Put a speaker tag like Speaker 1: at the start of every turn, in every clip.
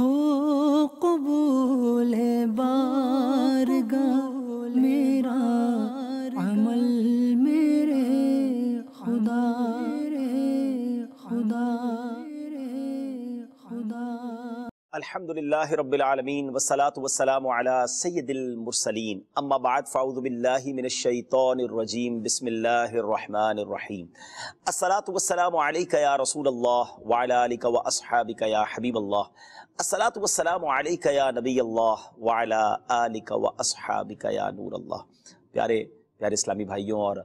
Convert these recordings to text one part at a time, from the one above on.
Speaker 1: حقوق
Speaker 2: अल्हम्दुलिल्लाह रब्बिलआलमीन वसलात वसलाम अला सय्यदिल मुरसलीन अम्मा बाद फ़ाउज़ु बिल्लाहि मिनश शैतानिर रजीम बिस्मिल्लाहिर रहमानिर रहीम अस्सलातु वस्सलामु अलैका या रसूल अल्लाह व अला आलिका व अस्हाबिका या हबीब अल्लाह अस्सलातु वस्सलामु अलैका या नबी अल्लाह व अला आलिका व अस्हाबिका या नूर अल्लाह प्यारे प्यारे इस्लामी भाइयों और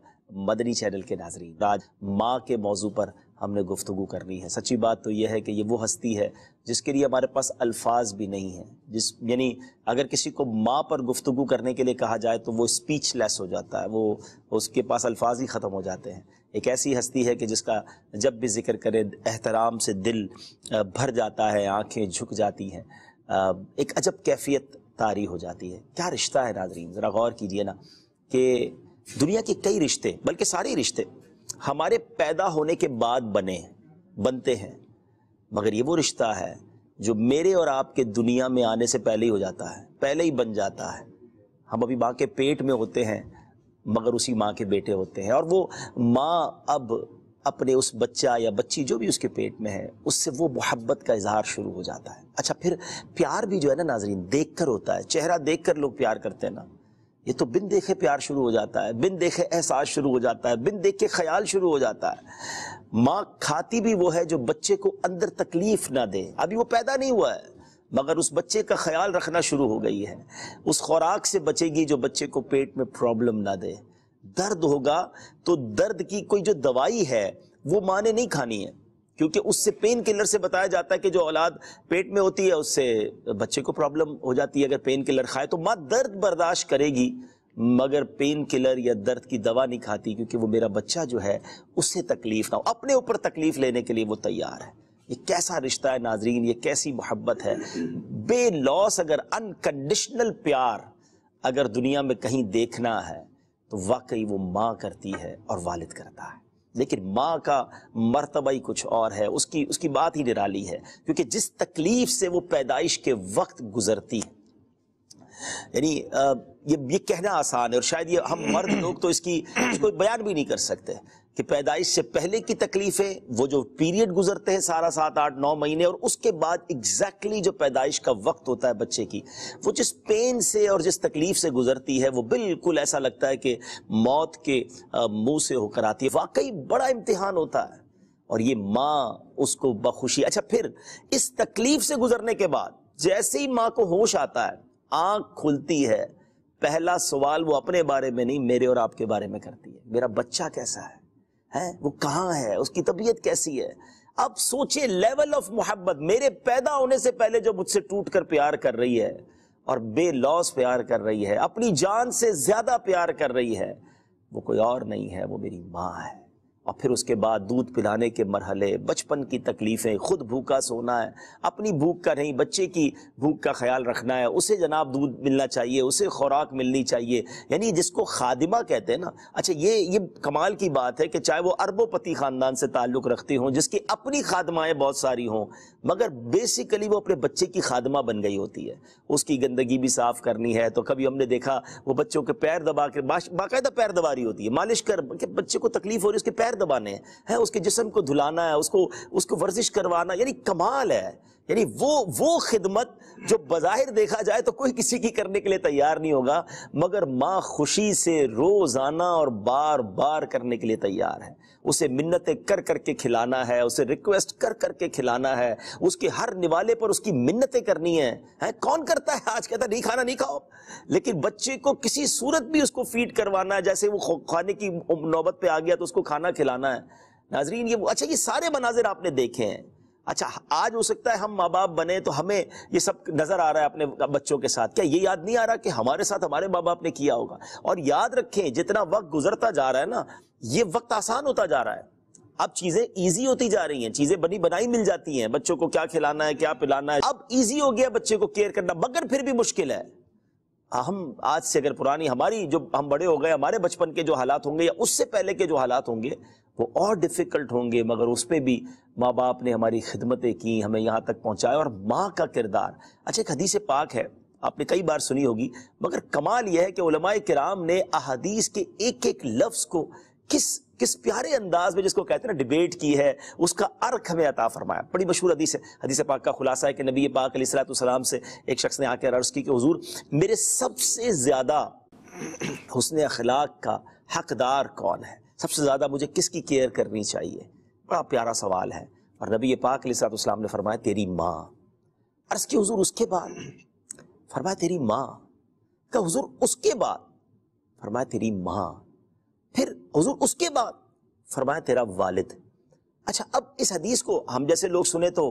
Speaker 2: मदनी चैनल के नाजरीन आज माँ के मौजू पर हमने गुफ्तु करनी है सच्ची बात तो यह है कि ये वो हस्ती है जिसके लिए हमारे पास अल्फाज भी नहीं हैं जिस यानी अगर किसी को माँ पर गुफ्तु करने के लिए कहा जाए तो वो स्पीच लेस हो जाता है वो उसके पास अल्फाज ही ख़त्म हो जाते हैं एक ऐसी हस्ती है कि जिसका जब भी जिक्र करे एहतराम से दिल भर जाता है आँखें झुक जाती हैं एक अजब कैफियत तारी हो जाती है क्या रिश्ता है नाजरीन ज़रा गौर कीजिए ना कि दुनिया के कई रिश्ते बल्कि सारे रिश्ते हमारे पैदा होने के बाद बने बनते हैं मगर ये वो रिश्ता है जो मेरे और आपके दुनिया में आने से पहले ही हो जाता है पहले ही बन जाता है हम अभी माँ के पेट में होते हैं मगर उसी माँ के बेटे होते हैं और वो माँ अब अपने उस बच्चा या बच्ची जो भी उसके पेट में है उससे वो मोहब्बत का इजहार शुरू हो जाता है अच्छा फिर प्यार भी जो है ना नाजरीन देख कर होता है चेहरा देख कर लोग प्यार करते हैं ना ये तो बिन देखे प्यार शुरू हो जाता है बिन देखे एहसास शुरू हो जाता है बिन देख के ख्याल शुरू हो जाता है माँ खाती भी वो है जो बच्चे को अंदर तकलीफ ना दे अभी वो पैदा नहीं हुआ है मगर उस बच्चे का ख्याल रखना शुरू हो गई है उस खुराक से बचेगी जो बच्चे को पेट में प्रॉब्लम ना दे दर्द होगा तो दर्द की कोई जो दवाई है वो माँ ने नहीं खानी है क्योंकि उससे पेन किलर से बताया जाता है कि जो औलाद पेट में होती है उससे बच्चे को प्रॉब्लम हो जाती है अगर पेन किलर खाए तो माँ दर्द बर्दाश्त करेगी मगर पेन किलर या दर्द की दवा नहीं खाती क्योंकि वो मेरा बच्चा जो है उससे तकलीफ ना हो अपने ऊपर तकलीफ लेने के लिए वो तैयार है ये कैसा रिश्ता है नाजरीन ये कैसी मोहब्बत है बेलॉस अगर अनकंडीशनल प्यार अगर दुनिया में कहीं देखना है तो वाकई वो माँ करती है और वालिद करता है लेकिन माँ का मरतबा ही कुछ और है उसकी उसकी बात ही निराली है क्योंकि जिस तकलीफ से वो पैदाइश के वक्त गुजरती है यानी ये ये कहना आसान है और शायद ये हम मर्द लोग तो इसकी इसको बयान भी नहीं कर सकते कि पैदाइश से पहले की तकलीफें वो जो पीरियड गुजरते हैं सारा सात आठ नौ महीने और उसके बाद एग्जैक्टली exactly जो पैदाइश का वक्त होता है बच्चे की वो जिस पेन से और जिस तकलीफ से गुजरती है वो बिल्कुल ऐसा लगता है कि मौत के मुंह से होकर आती है वाकई बड़ा इम्तिहान होता है और ये माँ उसको बखुशी अच्छा फिर इस तकलीफ से गुजरने के बाद जैसे ही माँ को होश आता है आंख खुलती है पहला सवाल वो अपने बारे में नहीं मेरे और आपके बारे में करती है मेरा बच्चा कैसा है है वो कहाँ है उसकी तबीयत कैसी है अब सोचे लेवल ऑफ मोहब्बत मेरे पैदा होने से पहले जो मुझसे टूट कर प्यार कर रही है और बेलॉस प्यार कर रही है अपनी जान से ज्यादा प्यार कर रही है वो कोई और नहीं है वो मेरी माँ है और फिर उसके बाद दूध पिलाने के मरहले बचपन की तकलीफ़ें खुद भूखा सोना है अपनी भूख का नहीं बच्चे की भूख का ख्याल रखना है उसे जनाब दूध मिलना चाहिए उसे खुराक मिलनी चाहिए यानी जिसको खादिमा कहते हैं ना अच्छा ये ये कमाल की बात है कि चाहे वो अरबोपति ख़ानदान से ताल्लुक़ रखती हों जिसकी अपनी खादमाएँ बहुत सारी हों मगर बेसिकली वो अपने बच्चे की खादमा बन गई होती है उसकी गंदगी भी साफ़ करनी है तो कभी हमने देखा वो बच्चों के पैर दबा के बाकायदा पैर दबा रही होती है मालिश कर बच्चे को तकलीफ़ हो रही है उसके पैर पैर दबाने हैं उसके जिसम को धुलाना है उसको उसको वर्जिश करवाना यानी कमाल है यानी वो वो खिदमत जो बाहिर देखा जाए तो कोई किसी की करने के लिए तैयार नहीं होगा मगर माँ खुशी से रोज़ाना और बार बार करने के लिए तैयार है उसे मिन्नतें कर करके खिलाना है उसे रिक्वेस्ट कर करके खिलाना है उसके हर निवाले पर उसकी मिन्नतें करनी है हैं कौन करता है आज कहता नहीं खाना नहीं खाओ लेकिन बच्चे को किसी सूरत भी उसको फीड करवाना है जैसे वो खाने की नौबत पे आ गया तो उसको खाना खिलाना है नाजरीन ये अच्छा ये सारे मनाजिर आपने देखे हैं अच्छा आज हो सकता है हम माँ बाप बने तो हमें ये सब नज़र आ रहा है अपने बच्चों के साथ क्या ये याद नहीं आ रहा कि हमारे साथ हमारे माँ बाप ने किया होगा और याद रखें जितना वक्त गुजरता जा रहा है ना ये वक्त आसान होता जा रहा है अब चीजें इजी होती जा रही हैं चीजें बनी बनाई मिल जाती हैं बच्चों को क्या खिलाना है क्या पिलाना है अब ईजी हो गया बच्चे को केयर करना मगर फिर भी मुश्किल है हाँ, हम आज से अगर पुरानी हमारी जो हम बड़े हो गए हमारे बचपन के जो हालात होंगे या उससे पहले के जो हालात होंगे वो और डिफ़िकल्ट होंगे मगर उस पर भी माँ बाप ने हमारी खिदमतें की हमें यहाँ तक पहुँचाया और माँ का किरदार अच्छा एक हदीस पाक है आपने कई बार सुनी होगी मगर कमाल यह है कि उलमाए कराम ने अदीस के एक एक लफ्ज को किस किस प्यारे अंदाज में जिसको कहते हैं ना डिबेट की है उसका अर्क हमें अता फरमाया बड़ी मशहूर हदीस है हदीस पाक का खुलासा है कि नबी पाक सलाम से एक शख्स ने आकर अर्ज़ की कि हजूर मेरे सबसे ज़्यादा हुसन अखलाक का हकदार कौन है सबसे ज़्यादा मुझे किसकी केयर करनी चाहिए बड़ा प्यारा सवाल है और नबी पाक सलाम ने फरमाया तेरी माँ अर्ज़ की हजूर उसके बाद फरमाया तेरी माँ का हजूर उसके बाद फरमाया तेरी माँ फिर हजूर उसके बाद फरमाया तेरा वालिद अच्छा अब इस हदीस को हम जैसे लोग सुने तो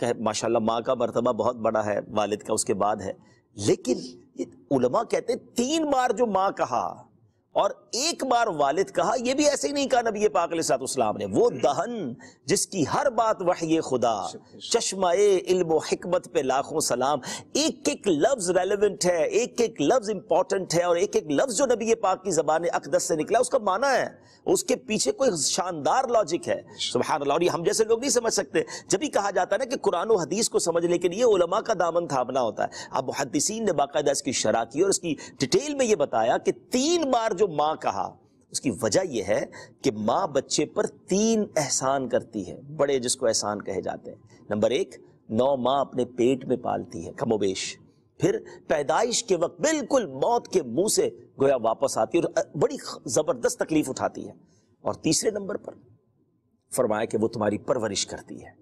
Speaker 2: कह माशाल्लाह माँ का मरतबा बहुत बड़ा है वालिद का उसके बाद है लेकिन उलमा कहते तीन बार जो माँ कहा और एक बार वालिद कहा यह भी ऐसे ही नहीं कहा नबी पाक सातलाम ने वो दहन जिसकी हर बात वही खुदा चश्माए इल्म हिकमत पे लाखों सलाम एक एक लफ्ज रेलिवेंट है एक एक लफ्ज इंपॉर्टेंट है और एक एक लफ्ज जो नबी पाक की जबान अकदस से निकला उसका माना है उसके पीछे कोई शानदार लॉजिक है सुबह और हम जैसे लोग नहीं समझ सकते जब भी कहा जाता है ना कि कुरान हदीस को समझने के लिए उलमा का दामन थामना होता है अब मुहदसिन ने बाकायदा इसकी शराह की और इसकी डिटेल में ये बताया कि तीन बार जो माँ कहा उसकी वजह यह है कि माँ बच्चे पर तीन एहसान करती है बड़े जिसको एहसान कहे जाते हैं नंबर एक नौ माँ अपने पेट में पालती है कमोबेश फिर पैदाइश के वक्त बिल्कुल मौत के मुंह से गोया वापस आती है और बड़ी ज़बरदस्त तकलीफ उठाती है और तीसरे नंबर पर फरमाया कि वो तुम्हारी परवरिश करती है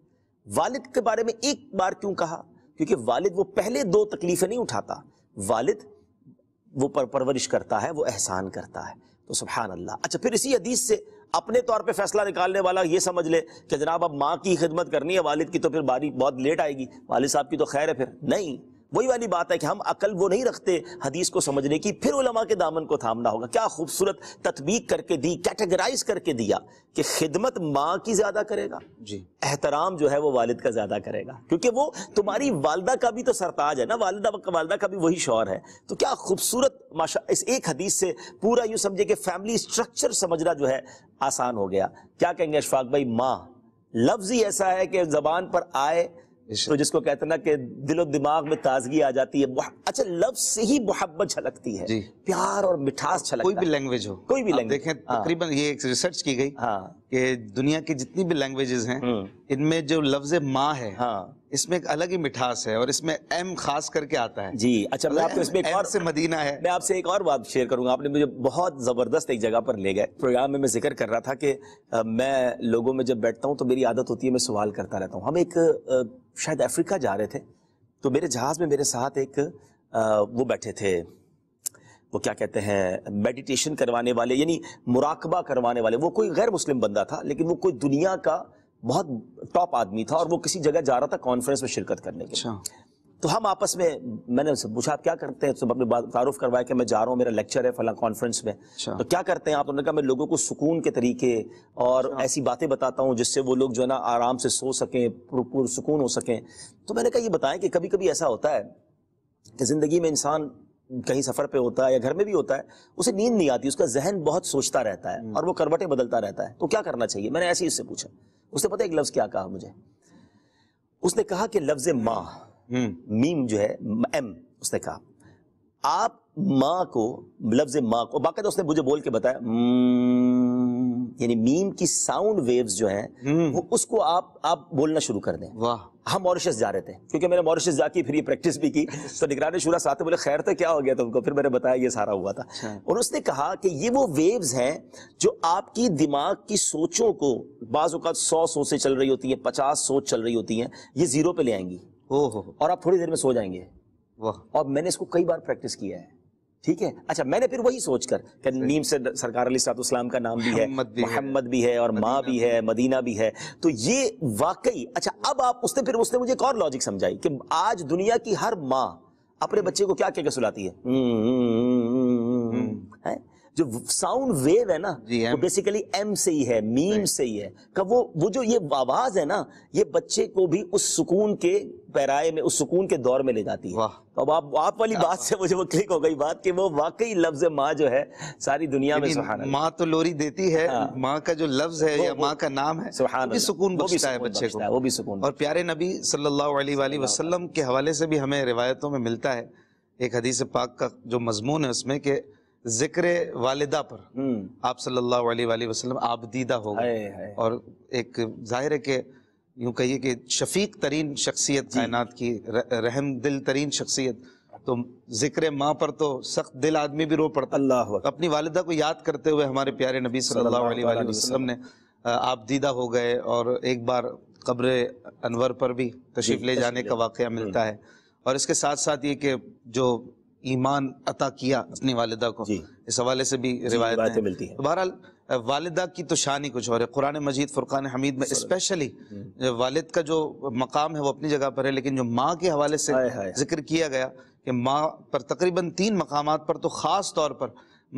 Speaker 2: वालिद के बारे में एक बार क्यों कहा क्योंकि वालिद वो पहले दो तकलीफें नहीं उठाता वालिद वो पर परवरिश करता है वो एहसान करता है तो सुबहान अल्लाह अच्छा फिर इसी हदीस से अपने तौर पे फैसला निकालने वाला ये समझ ले कि जनाब अब माँ की खिदमत करनी है वालिद की तो फिर बारी बहुत लेट आएगी वालिद साहब की तो खैर है फिर नहीं वही वाली बात है कि हम अकल वो नहीं रखते हदीस को समझने की फिर उलमा के दामन को थामना होगा क्या खूबसूरत तत्वीक करके दी कैटेगराइज करके दिया कि खिदमत माँ की ज्यादा करेगा जी एहतराम जो है वो वालिद का ज्यादा करेगा क्योंकि वो तुम्हारी वालदा का भी तो सरताज है ना वालदा वालदा का भी वही शौर है तो क्या खूबसूरत माशा इस एक हदीस से पूरा यूँ समझे कि फैमिली स्ट्रक्चर समझना जो है आसान हो गया क्या कहेंगे अशफाक भाई माँ लफ्ज ही ऐसा है कि जबान पर आए तो जिसको कहते हैं ना कि दिलो दिमाग में ताजगी आ जाती है अच्छा लफ्ज से ही मोहब्बत झलकती है प्यार और मिठास झलक कोई भी लैंग्वेज हो कोई भी लैंग्वेज देखें हाँ।
Speaker 3: तकरीबन ये एक रिसर्च की गई हाँ कि दुनिया की जितनी भी लैंग्वेजेस हैं हम्म। इनमें जो लफ्ज माँ है हाँ इसमें एक अलग ही मिठास है और इसमें एम खास करके आता है
Speaker 2: जी अच्छा मैं मतलब आपको इसमें एक और से मदीना है मैं आपसे एक और बात शेयर करूंगा आपने मुझे बहुत जबरदस्त एक जगह पर ले गए प्रोग्राम में मैं जिक्र कर रहा था कि मैं लोगों में जब बैठता हूँ तो मेरी आदत होती है मैं सवाल करता रहता हूँ हम एक शायद अफ्रीका जा रहे थे तो मेरे जहाज में मेरे साथ एक वो बैठे थे वो क्या कहते हैं मेडिटेशन करवाने वाले यानी मुराकबा करवाने वाले वो कोई गैर मुस्लिम बंदा था लेकिन वो कोई दुनिया का बहुत टॉप आदमी था और वो किसी जगह जा रहा था कॉन्फ्रेंस में शिरकत करने के अच्छा। तो हम आपस में मैंने उनसे पूछा आप क्या करते हैं तो अपने तारुफ करवाया कि मैं जा रहा हूँ मेरा लेक्चर है फला कॉन्फ्रेंस में अच्छा। तो क्या करते हैं आप उन्होंने कहा मैं लोगों को सुकून के तरीके और अच्छा। ऐसी बातें बताता हूँ जिससे वो लोग जो है ना आराम से सो सकें पुरसकून हो सकें तो मैंने कहा ये बताएं कि कभी कभी ऐसा होता है कि ज़िंदगी में इंसान कहीं सफर पे होता है या घर में भी होता है उसे नींद नहीं आती उसका जहन बहुत सोचता रहता है और वो करवटें बदलता रहता है तो क्या करना चाहिए मैंने ऐसे ही उससे पूछा उसने पता एक लफ्ज क्या कहा मुझे उसने कहा कि लफ्ज माँ हम्म। मीम जो है एम उसने कहा आप माँ को लफ्ज माँ को बाकायदा उसने मुझे बोल के बताया यानी मीम की साउंड वेव्स जो है हम्म। वो उसको आप आप बोलना शुरू कर दें वाह हम मॉरिशस जा रहे थे क्योंकि मैंने मॉरिशस जाके फिर ये प्रैक्टिस भी की तो निगरानी शुरा साथ बोले खैर तो क्या हो गया तुमको फिर मैंने बताया ये सारा हुआ था अच्छा। और उसने कहा कि ये वो वेव्स हैं जो आपकी दिमाग की सोचों को बाज़ अवत सौ सोचें चल रही होती हैं पचास सोच चल रही होती हैं ये जीरो पे ले आएंगी ओह और आप थोड़ी देर में सो जाएंगे वाह और मैंने इसको कई बार प्रैक्टिस किया है ठीक है अच्छा मैंने फिर वही सोचकर नीम से सरकार अली का नाम भी है मोहम्मद भी है और माँ भी है मदीना भी है तो ये वाकई अच्छा अब आप उसने फिर उसने मुझे एक और लॉजिक समझाई कि आज दुनिया की हर माँ अपने हम्म। बच्चे को क्या कहकर सुलाती है, हम्म। है? जो साउंड वेव है ना वो बेसिकली एम से ही है मीम से ही है कब वो वो जो ये आवाज है ना ये बच्चे को भी उस सुकून के पैराए में उस सुकून के दौर में ले जाती है तो अब आप आप वाली बात से मुझे वो क्लिक हो गई बात कि वो वाकई लफ्ज माँ जो है सारी दुनिया में सुहाना माँ तो लोरी देती है हाँ। माँ का जो लफ्ज है या माँ का नाम है
Speaker 3: सुहान भी सुकून बख्शता है बच्चे को वो भी सुकून और प्यारे नबी सल्लल्लाहु अलैहि वसल्लम के हवाले से भी हमें रिवायतों में मिलता है एक हदीस पाक का जो मजमून है उसमें कि जिक्र वालिदा पर हम्म। आप सल्लल्लाहु अलैहि वसल्लम आबदीदा हो गए और एक जाहिर है कि यूँ कहिए कि शफीक तरीन शख्सियत कायनात की रहम दिल तरीन शख्सियत तो जिक्र माँ पर तो सख्त दिल आदमी भी रो पड़ता अल्लाह अपनी वालिदा को याद करते हुए हमारे प्यारे नबी सल्लल्लाहु अलैहि वसल्लम ने आबदीदा हो गए और एक बार कब्र अनवर पर भी तशरीफ़ ले जाने का वाक़ मिलता हम्म। है और इसके साथ साथ ये कि जो ईमान अता किया अपनी वालदा को इस हवाले से भी रिवायत मिलती है बहरहाल वालदा की तो शान ही कुछ और है कुरान मजीद फ़ुरक़ान हमीद में स्पेशली हम्म। वालिद का जो मकाम है वो अपनी जगह पर है लेकिन जो माँ के हवाले से जिक्र किया गया कि माँ पर तकरीबन तीन मकाम पर तो ख़ास तौर पर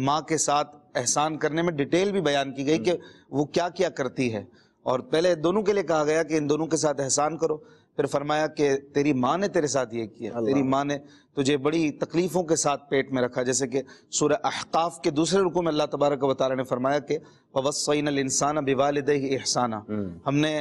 Speaker 3: माँ के साथ एहसान करने में डिटेल भी बयान की गई कि हम्म। वो क्या क्या करती है और पहले दोनों के लिए कहा गया कि इन दोनों के साथ एहसान करो फिर फरमाया कि तेरी माँ ने तेरे साथ ये किया तेरी माँ ने तुझे बड़ी तकलीफ़ों के साथ पेट में रखा जैसे कि सूर अहकाफ़ के दूसरे रुकू में अल्लाह तबारक वाली ने फरमाया कि वसैन इंसान अबिवालद एहसाना हम्म। हमने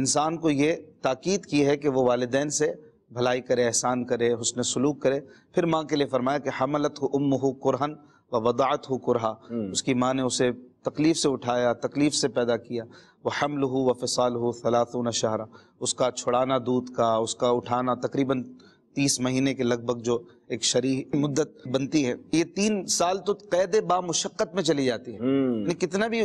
Speaker 3: इंसान को ये ताकीद की है कि वो वालदेन से भलाई करे एहसान करे हुसन सलूक करे फिर माँ के लिए फरमाया कि हमलत हो उम हो कुरहन व वदात हो कुरहा हम्म। उसकी माँ ने उसे तकलीफ़ से उठाया तकलीफ़ से पैदा किया वह हमल हो व फ़साल हो सलातुन शहरा उसका छुड़ाना दूध का उसका उठाना तकरीबन तीस महीने के लगभग जो एक शरी मुद्दत बनती है ये तीन साल तो कैद बामुशक्क़त में चली जाती है हम्म। कितना भी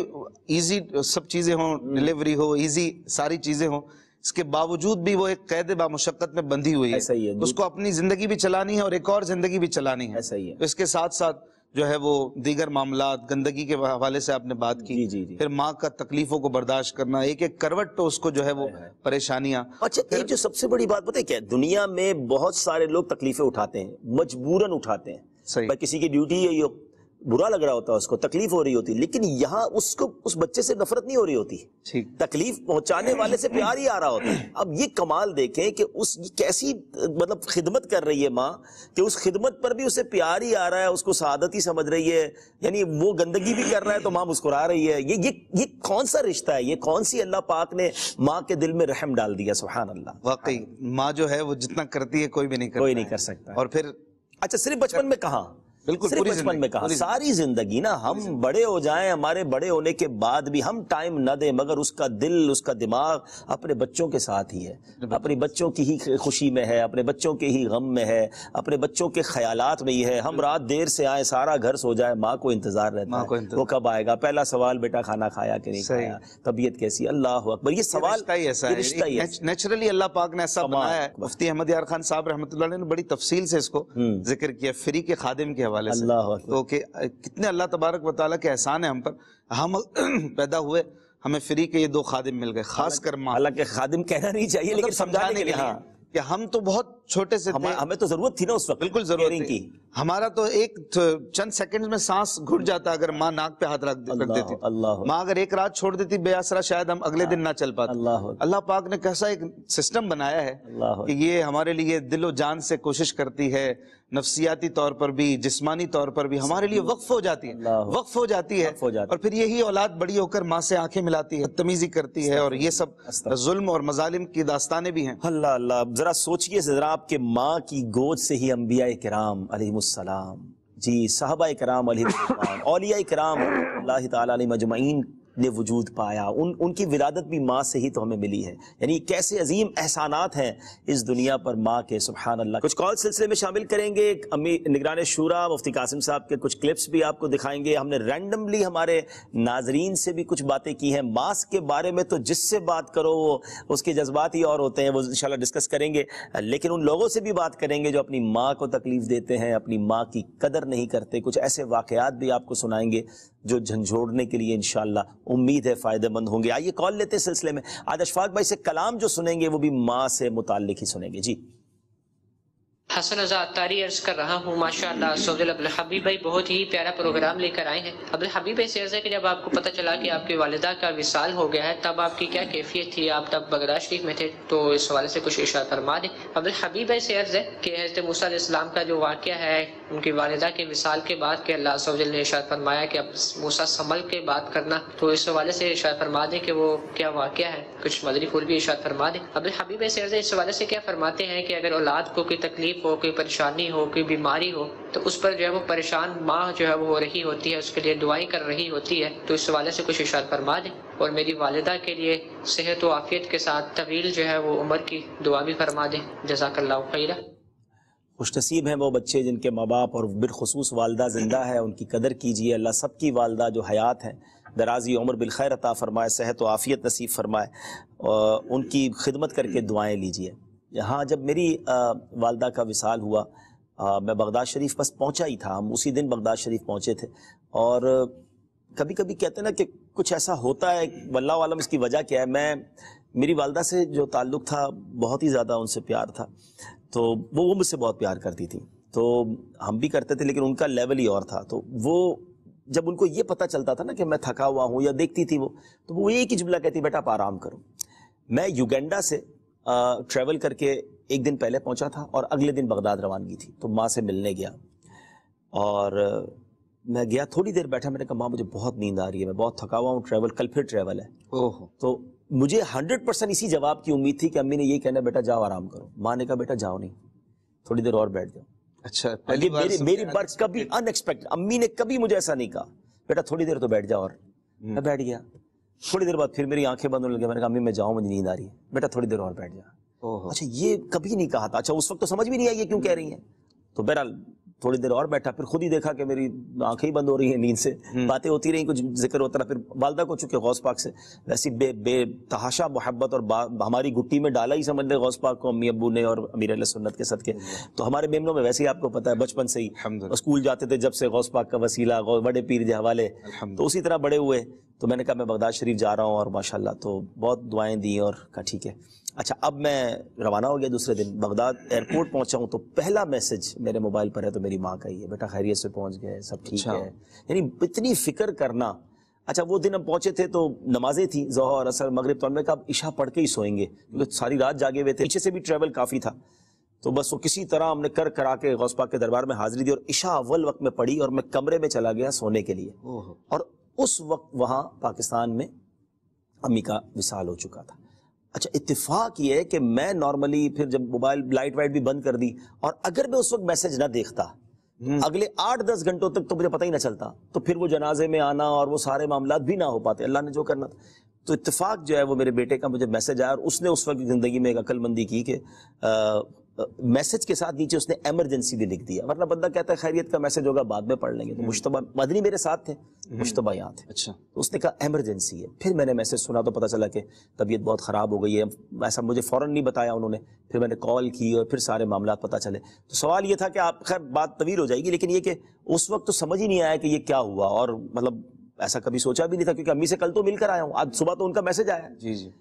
Speaker 3: ईजी सब चीज़ें हों डिलीवरी हम्म। हो ईजी सारी चीज़ें हों इसके बावजूद भी वो एक कैद मुशक्कत में बंधी हुई है, है उसको अपनी जिंदगी भी चलानी है और एक और जिंदगी भी चलानी है, है। तो इसके साथ साथ जो है वो दीगर मामला गंदगी के हवाले से आपने बात की जी जी जी। फिर माँ का तकलीफों को बर्दाश्त करना एक एक करवट
Speaker 2: तो उसको जो है वो परेशानियां अच्छा एक जो सबसे बड़ी बात बताए क्या दुनिया में बहुत सारे लोग तकलीफें उठाते हैं मजबूरन उठाते हैं सही किसी की ड्यूटी है ये बुरा लग रहा होता है उसको तकलीफ हो रही होती लेकिन यहाँ उसको उस बच्चे से नफरत नहीं हो रही होती तकलीफ पहुंचाने वाले से प्यार ही आ रहा होता है अब ये कमाल देखें कि उस कैसी मतलब खिदमत कर रही है माँ कि उस खिदमत पर भी उसे प्यार ही आ रहा है उसको सादत ही समझ रही है यानी वो गंदगी भी कर रहा है तो माँ मुस्कुरा रही है ये ये ये कौन सा रिश्ता है ये कौन सी अल्लाह पाक ने माँ के दिल में रहम डाल दिया सुहान अल्लाह
Speaker 3: वाकई माँ जो है वो जितना करती है कोई भी नहीं
Speaker 2: कोई नहीं कर सकता और फिर अच्छा सिर्फ बचपन में कहा बिल्कुल सिर्फ बचपन में कहा सारी जिंदगी ना हम बड़े हो जाएं हमारे बड़े होने के बाद भी हम टाइम ना दें मगर उसका दिल उसका दिमाग अपने बच्चों के साथ ही है अपने बच्चों की ही खुशी में है अपने बच्चों के ही गम में है अपने बच्चों के ख्याल में ही है हम रात देर से आए सारा घर सो जाए माँ को इंतजार रहता है वो कब आएगा पहला सवाल बेटा खाना खाया कि नहीं खाया तबीयत कैसी अल्लाह अकबर
Speaker 3: ये सवाल नेचुरली अल्लाह पाक ने ऐसा बनाया मुफ्ती अहमद यार खान साहब रहमत ने बड़ी तफसील से इसको हम्म। जिक्र किया फ्री के खादिम के हवाले हवाले से तो कि कितने अल्लाह तबारक वाली के एहसान है हम पर हम पैदा हुए हमें फ्री के ये दो खादिम मिल गए खास कर माँ अल्लाह के खादिम कहना नहीं चाहिए लेकिन मतलब समझाने के लिए कि हम तो बहुत छोटे से हम, हमें तो जरूरत थी ना उस वक्त बिल्कुल जरूरत की हमारा तो एक तो चंद सेकंड में सांस घुट जाता अगर माँ नाक पे हाथ रख देती अल्लाह माँ अगर एक रात छोड़ देती बेआसरा शायद हम अगले हाँ। दिन ना चल पाते अल्लाह अल्लाह पाक ने कैसा एक सिस्टम बनाया है कि ये हमारे लिए दिलो जान से कोशिश करती है नफसियाती तौर पर भी जिसमानी तौर पर भी हमारे लिए वक्फ हो जाती है वक्फ हो जाती है और फिर यही औलाद बड़ी होकर माँ से आंखें मिलाती है तमीजी करती है और ये
Speaker 2: सब जुल्म और मजालिम की दास्तानें भी हैं अल्लाह अल्लाह जरा सोचिए जरा आपके के माँ की गोद से ही अम्बिया कराम अलमसलाम जी साहबा कराम औलिया कराम अल्लाह तजमैन ने वजूद पाया उन उनकी विरादत भी माँ से ही तो हमें मिली है यानी कैसे अजीम एहसानात हैं इस दुनिया पर माँ के सुबहान अल्लाह कुछ कॉल सिलसिले में शामिल करेंगे निगरान शूरा मुफ्ती कासिम साहब के कुछ क्लिप्स भी आपको दिखाएंगे हमने रैंडमली हमारे नाजरीन से भी कुछ बातें की हैं मास्क के बारे में तो जिससे बात करो वो उसके जज्बात ही और होते हैं वो इन डिस्कस करेंगे लेकिन उन लोगों से भी बात करेंगे जो अपनी माँ को तकलीफ देते हैं अपनी माँ की कदर नहीं करते कुछ ऐसे वाकयात भी आपको सुनाएंगे जो झंझोड़ने के लिए इनशाला उम्मीद है फ़ायदेमंद होंगे आइए कॉल लेते सिलसिले में आज अशफाक भाई से कलाम जो सुनेंगे वो भी माँ से मुतल ही सुनेंगे जी
Speaker 4: हसन अजा अतारी अर्ज कर रहा हूँ माशा सोजल अब्दुल हबीब भाई बहुत ही प्यारा प्रोग्राम लेकर आए हैं अब्दुल हबीब भाई से अर्ज है कि जब आपको पता चला कि आपकी वालदा का विशाल हो गया है तब आपकी क्या कैफियत थी आप तब बगदाद शरीफ में थे तो इस हवाले से कुछ इशार फरमा दें अब्दुल हबीब भाई से अर्ज है कि हजरत मूसम का जो वाक़ है उनकी वालदा के विसाल के बाद के अल्लाह सोजल ने इशार फरमाया कि अब मूसा संभल के बात करना तो इस हवाले से इशार फरमा दें कि वो क्या वाक़ है कुछ मदरी फूल भी इशार फरमा दें अब्दुल हबीब भाई से अर्ज है इस हवाले से क्या फरमाते हैं कि अगर औलाद को कोई तकलीफ तकलीफ हो कोई परेशानी हो कोई बीमारी हो तो उस पर जो है वो परेशान माँ जो है वो हो रही होती है उसके लिए दुआई कर रही होती है तो इस वाले से कुछ इशार फरमा दें और मेरी वालदा के लिए सेहत व आफियत के साथ तवील जो है वो उम्र की दुआ भी फरमा दें जजाकल्ला खैरा
Speaker 2: खुश नसीब हैं वो बच्चे जिनके माँ बाप और बिलखसूस वालदा ज़िंदा है उनकी कदर कीजिए अल्लाह सब की वालदा जो हयात हैं दराजी उम्र बिलखैर अता फ़रमाए सेहत व आफियत नसीब फरमाए उनकी खिदमत करके दुआएँ लीजिए हाँ जब मेरी वालदा का विसाल हुआ आ, मैं बगदाद शरीफ बस पहुंचा ही था हम उसी दिन बगदाद शरीफ पहुंचे थे और कभी कभी कहते ना कि कुछ ऐसा होता है वल्लाह आलम इसकी वजह क्या है मैं मेरी वालदा से जो ताल्लुक़ था बहुत ही ज़्यादा उनसे प्यार था तो वो वो मुझसे बहुत प्यार करती थी तो हम भी करते थे लेकिन उनका लेवल ही और था तो वो जब उनको ये पता चलता था ना कि मैं थका हुआ हूँ या देखती थी वो तो वो एक ही जुमला कहती बेटा आप आराम करो मैं युगेंडा से ट्रैवल करके एक दिन पहले पहुंचा था और अगले दिन बगदाद रवानगी थी तो माँ से मिलने गया और मैं गया थोड़ी देर बैठा मैंने कहा माँ मुझे बहुत नींद आ रही है मैं बहुत थका हुआ हूँ ट्रैवल कल फिर ट्रैवल है ओह तो मुझे हंड्रेड परसेंट इसी जवाब की उम्मीद थी कि अम्मी ने ये कहना बेटा जाओ आराम करो माँ ने कहा बेटा जाओ नहीं थोड़ी देर और बैठ जाओ अच्छा पहली बार मेरी मेरी कभी अनएक्सपेक्टेड अम्मी ने कभी मुझे ऐसा नहीं कहा बेटा थोड़ी देर तो बैठ जाओ और हम्म। मैं बैठ गया थोड़ी देर बाद फिर मेरी आंखें बंद होने लगी मैंने कहा मैं जाऊँ मुझे नींद आ रही है बेटा थोड़ी देर और बैठ जा अच्छा ये कभी नहीं कहा था अच्छा उस वक्त तो समझ भी नहीं आई ये क्यों कह रही है तो बहरहाल थोड़ी देर और बैठा फिर खुद ही देखा कि मेरी आंखें ही बंद हो रही है नींद से हम्म। बातें होती रही कुछ जिक्र होता रहा फिर वालदा को चुके गौस पाक से वैसी बे बेतहाशा मोहब्बत और हमारी गुट्टी में डाला ही समझ ले गौस पाक को अम्मी अबू ने और अमीर सुन्नत के सदके तो हमारे मेमनों में वैसे ही आपको पता है बचपन से ही स्कूल जाते थे जब से गौस पाक का वसीला बड़े पीर के हवाले तो उसी तरह बड़े हुए तो मैंने कहा मैं बगदाद शरीफ जा रहा हूँ और माशाला तो बहुत दुआएँ दी और कहा ठीक है अच्छा अब मैं रवाना हो गया दूसरे दिन बगदाद एयरपोर्ट पहुंचा हूँ तो पहला मैसेज मेरे मोबाइल पर है तो मेरी माँ का ही है बेटा खैरियत से पहुंच गए सब ठीक अच्छा। है यानी इतनी फिक्र करना अच्छा वो दिन हम पहुंचे थे तो नमाजें थी जहर असर मगरब तो हमने कहा ईशा पढ़ के ही सोएंगे क्योंकि सारी रात जागे हुए थे पीछे से भी ट्रैवल काफ़ी था तो बस वो किसी तरह हमने कर करा के गौसपा के दरबार में हाजिरी दी और ईशा अव्वल वक्त में पढ़ी और मैं कमरे में चला गया सोने के लिए और उस वक्त वहाँ पाकिस्तान में अम्मी का विशाल हो चुका था अच्छा इतफाक ये है कि मैं नॉर्मली फिर जब मोबाइल लाइट वाइट भी बंद कर दी और अगर मैं उस वक्त मैसेज ना देखता हम्म। अगले आठ दस घंटों तक तो मुझे पता ही ना चलता तो फिर वो जनाजे में आना और वो सारे मामला भी ना हो पाते अल्लाह ने जो करना था तो इतफाक जो है वो मेरे बेटे का मुझे मैसेज आया और उसने उस वक्त ज़िंदगी में एक अक्लमंदी की कि मैसेज के साथ नीचे उसने एमरजेंसी भी लिख दिया वरना मतलब बंदा कहता है खैरियत का मैसेज होगा बाद में पढ़ लेंगे तो हम्म। मुश्तबा मदनी मेरे साथ थे हम्म। मुश्तबा यहाँ थे अच्छा तो उसने कहा एमरजेंसी है फिर मैंने मैसेज सुना तो पता चला कि तबीयत बहुत ख़राब हो गई है ऐसा मुझे फ़ौर नहीं बताया उन्होंने फिर मैंने कॉल की और फिर सारे मामला पता चले तो सवाल ये था कि आप खैर बात तवीर हो जाएगी लेकिन ये कि उस वक्त तो समझ ही नहीं आया कि ये क्या हुआ और मतलब ऐसा कभी सोचा भी नहीं था क्योंकि अम्मी से कल तो मिलकर आया हूँ आज सुबह तो उनका मैसेज आया जी जी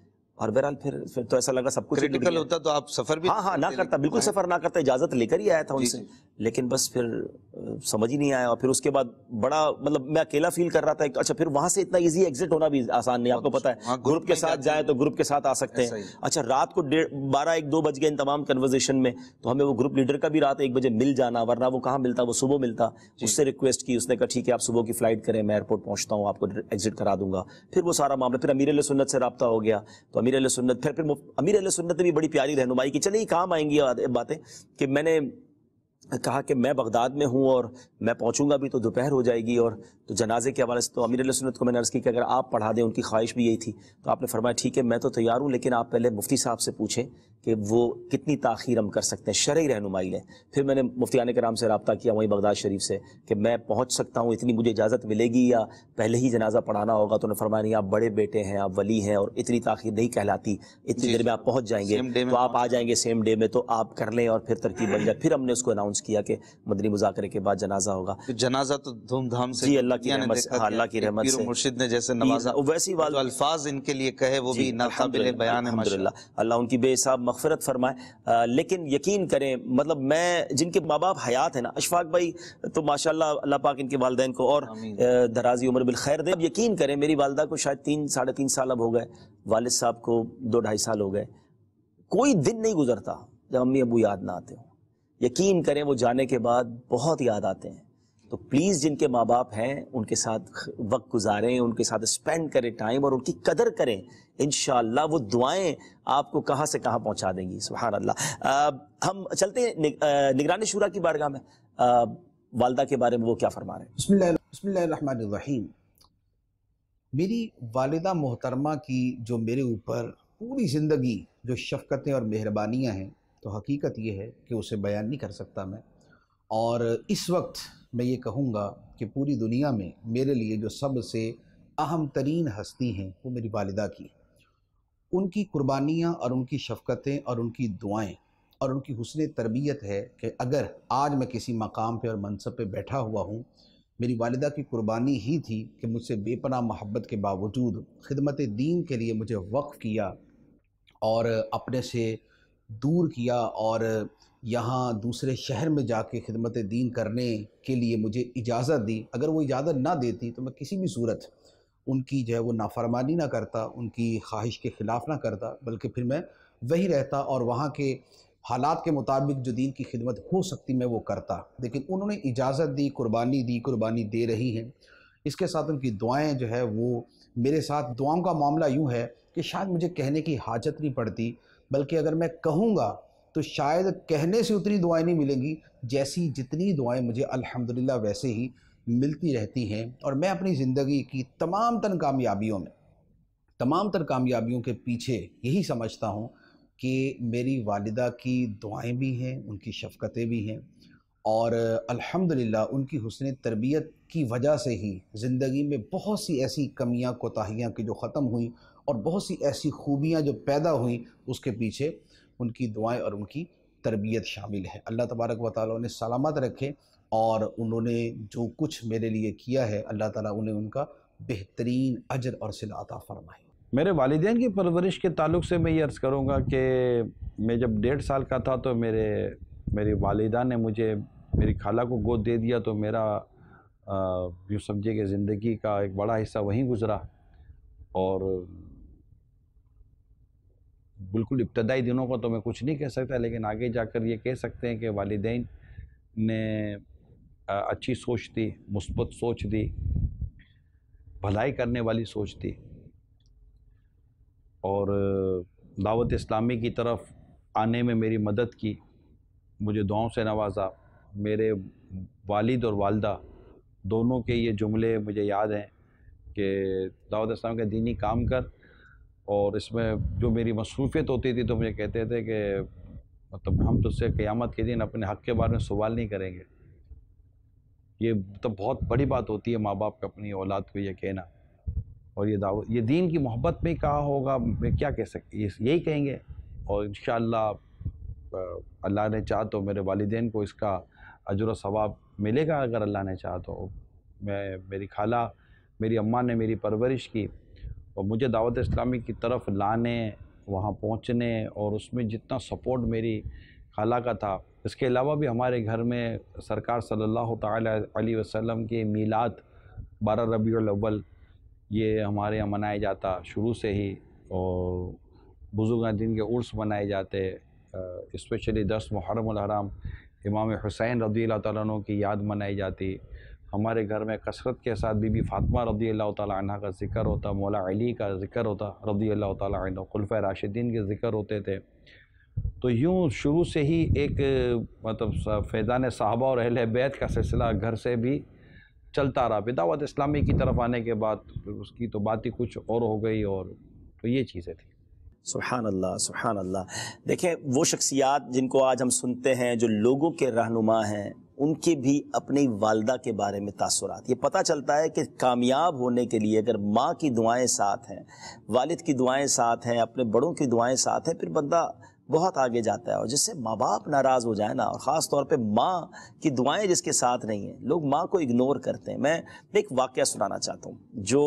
Speaker 2: और बहरहाल फिर फिर तो ऐसा लगा सब कुछ क्रिटिकल होता
Speaker 3: तो आप सफर भी हाँ हाँ ना करता बिल्कुल हाँ।
Speaker 2: सफर ना करता इजाजत लेकर ही आया था उनसे लेकिन बस फिर समझ ही नहीं आया और फिर उसके बाद बड़ा मतलब मैं अकेला फील कर रहा था अच्छा फिर वहां से इतना इजी एग्जिट होना भी आसान नहीं आपको अच्छा, पता है ग्रुप हाँ, के साथ जाए तो ग्रुप के साथ आ सकते हैं अच्छा रात को डेढ़ बारह एक दो बज गए इन तमाम कन्वर्जेशन में तो हमें वो ग्रुप लीडर का भी रात एक बजे मिल जाना वरना वो कहाँ मिलता वो सुबह मिलता उससे रिक्वेस्ट की उसने कहा ठीक है आप सुबह की फ्लाइट करें मैं एयरपोर्ट पहुंचता हूँ आपको एग्जिट करा दूंगा फिर वो सारा मामला फिर अमीर सुन्नत से रबता हो गया तो अमीर सुन्नत फिर फिर अमीर सुन्नत ने भी बड़ी प्यारी रहनुमाई की चलिए काम आएंगी बातें कि मैंने कहा कि मैं बगदाद में हूँ और मैं पहुँचूंगा भी तो दोपहर हो जाएगी और तो जनाजे के हवाले से तो अमीर सुन्नत को मैंने अर्ज़ की कि अगर आप पढ़ा दें उनकी ख्वाहिश भी यही थी तो आपने फरमाया ठीक है मैं तो तैयार हूँ लेकिन आप पहले मुफ्ती साहब से पूछें कि वो कितनी ताखिर हम कर सकते हैं शर्य रहनुमाई लें फिर मैंने मुफ्तियान कराम से रबता किया वहीं बगदाद शरीफ से कि मैं पहुँच सकता हूँ इतनी मुझे इजाज़त मिलेगी या पहले ही जनाजा पढ़ाना होगा तो उन्होंने फरमाया नहीं आप बड़े बेटे हैं आप वली हैं और इतनी ताखिर नहीं कहलाती इतनी देर में आप पहुँच जाएंगे तो आप आ जाएंगे सेम डे में तो आप कर लें और फिर तरकीब बन जाए फिर हमने उसको अनाउंस किया कि मदनी मुजाकर के बाद जनाजा होगा तो
Speaker 3: जनाजा तो धूमधाम से अल्लाह की रहमत अल्लाह की रहमत
Speaker 2: मुर्शिद ने जैसे नवाजा वैसी वाल तो अल्फाज इनके लिए कहे वो भी नाकबिल बयान है अल्लाह उनकी बेसाब मगफरत फरमाए लेकिन यकीन करें मतलब मैं जिनके माँ बाप हयात हैं ना अशफाक भाई तो माशा अल्लाह पाक इनके वालदे को और दराजी उम्र बिल खैर दे यकीन करें मेरी वालदा को शायद तीन साढ़े तीन साल अब हो गए वाल साहब को दो ढाई साल हो गए कोई दिन नहीं गुजरता जब अम्मी अबू याद ना आते हो यकीन करें वो जाने के बाद बहुत याद आते हैं तो प्लीज़ जिनके माँ बाप हैं उनके साथ वक्त गुजारें उनके साथ स्पेंड करें टाइम और उनकी कदर करें इन वो दुआएं आपको कहाँ से कहाँ पहुँचा देंगी सुबहान अल्लाह हम चलते हैं नि, निगरानी शुरा की बारगाह में वालदा के बारे में वो क्या फरमा
Speaker 5: रहे हैं बसमीम मेरी वालदा मोहतरमा की जो मेरे ऊपर पूरी ज़िंदगी जो शफकतें और मेहरबानियाँ हैं तो हकीकत यह है कि उसे बयान नहीं कर सकता मैं और इस वक्त मैं ये कहूँगा कि पूरी दुनिया में मेरे लिए जो सबसे अहम तरीन हस्ती हैं वो मेरी वालदा की उनकी कुर्बानियाँ और उनकी शफकतें और उनकी दुआएँ और उनकी हुसन तरबियत है कि अगर आज मैं किसी मकाम पर और मनसब पर बैठा हुआ हूँ मेरी वालदा की कुर्बानी ही थी कि मुझसे बेपना मोहब्बत के बावजूद खिदमत दीन के लिए मुझे वक्फ़ किया और अपने से दूर किया और यहाँ दूसरे शहर में जाके खिदमत दीन करने के लिए मुझे इजाज़त दी अगर वो इजाज़त ना देती तो मैं किसी भी सूरत उनकी जो है वो नाफरमानी ना करता उनकी ख्वाहिश के ख़िलाफ़ ना करता बल्कि फिर मैं वहीं रहता और वहाँ के हालात के मुताबिक जो दीन की खिदमत हो सकती मैं वो करता लेकिन उन्होंने इजाज़त दी कुर्बानी दी कुर्बानी दे रही हैं इसके साथ उनकी दुआएं जो है वो मेरे साथ दुआओं का मामला यूँ है कि शायद मुझे कहने की हाजत नहीं पड़ती बल्कि अगर मैं कहूँगा तो शायद कहने से उतनी दुआएं नहीं मिलेंगी जैसी जितनी दुआएं मुझे अल्हम्दुलिल्लाह वैसे ही मिलती रहती हैं और मैं अपनी ज़िंदगी की तमाम तन कामयाबियों में तमाम तन कामयाबियों के पीछे यही समझता हूँ कि मेरी वालिदा की दुआएं भी हैं उनकी शफ़क़तें भी हैं और अल्हम्दुलिल्लाह उनकी हुसन तरबियत की वजह से ही ज़िंदगी में बहुत सी ऐसी कमियां कोताहियाँ की जो ख़त्म हुई और बहुत सी ऐसी खूबियाँ जो पैदा हुई उसके पीछे उनकी दुआएं और उनकी तरबियत शामिल है अल्लाह तबारक व ताली उन्हें सलामत रखे और उन्होंने जो कुछ मेरे लिए किया है अल्लाह ताली उन्हें उनका बेहतरीन अजर और सिलाता फरमाए
Speaker 6: मेरे वालदेन की परवरिश के ताल्लुक से मैं ये अर्ज़ करूँगा कि मैं जब डेढ़ साल का था तो मेरे मेरी वालदा ने मुझे मेरी खाला को गोद दे दिया तो मेरा यूँ समझे कि ज़िंदगी का एक बड़ा हिस्सा वहीं गुज़रा और बिल्कुल इब्तदाई दिनों का तो मैं कुछ नहीं कह सकता लेकिन आगे जाकर ये कह सकते हैं कि वालदे ने अच्छी सोच दी मुस्बत सोच दी भलाई करने वाली सोच दी और दावत इस्लामी की तरफ आने में मेरी मदद की मुझे दुआओं से नवाजा मेरे वालिद और वालदा दोनों के ये जुमले मुझे याद हैं कि दावत इस्लाम का दीनी काम कर और इसमें जो मेरी मसरूफियत होती थी तो मुझे कहते थे कि मतलब हम तुझसे क़्यामत के दिन अपने हक़ के बारे में सवाल नहीं करेंगे ये तो बहुत बड़ी बात होती है माँ बाप का अपनी औलाद को ये कहना और ये दावत ये दीन की मोहब्बत में कहा होगा मैं क्या कह सकती यही कहेंगे और इन अल्लाह ने चाह तो मेरे वालदेन को इसका अजर सवाब मिलेगा अगर अल्लाह ने चाह तो मैं मेरी खाला मेरी अम्मा ने मेरी परवरिश की और मुझे दावत इस्लामी की तरफ लाने वहाँ पहुँचने और उसमें जितना सपोर्ट मेरी खाला का था इसके अलावा भी हमारे घर में सरकार सल्लल्लाहु अलैहि वसल्लम के मीलाद बारह रबी अव्वल ये हमारे यहाँ मनाया जाता शुरू से ही और बुज़ुर्ग दिन के उर्स मनाए जाते इस्पेशली दस मुहरम हराम इमाम हुसैन रदी तु की याद मनाई जाती हमारे घर में कसरत के साथ बीबी फातमा रदी अल्लाह तह का ज़िक्र होता मौला अली का ज़िक्र होता रदी अल्लाह तह खुलफ़ राशिदीन के ज़िक्र होते थे तो यूँ शुरू से ही एक मतलब फैज़ान साहबा और अहल बैत का सिलसिला घर से भी चलता रहा बिदावत इस्लामी की तरफ आने के बाद उसकी तो बात ही कुछ और हो गई और तो ये चीज़ें थी सुबहान अल्लाह सुबहान अल्लाह
Speaker 2: देखें वो शख्सियात जिनको आज हम सुनते हैं जो लोगों के रहनुमा हैं उनके भी अपनी वालदा के बारे में तासरात ये पता चलता है कि कामयाब होने के लिए अगर माँ की दुआएं साथ हैं वालद की दुआएं साथ हैं अपने बड़ों की दुआएं साथ हैं फिर बंदा बहुत आगे जाता है और जिससे माँ बाप नाराज़ हो जाए ना और ख़ास तौर पे माँ की दुआएं जिसके साथ नहीं हैं लोग माँ को इग्नोर करते हैं मैं एक वाक़ सुनाना चाहता हूँ जो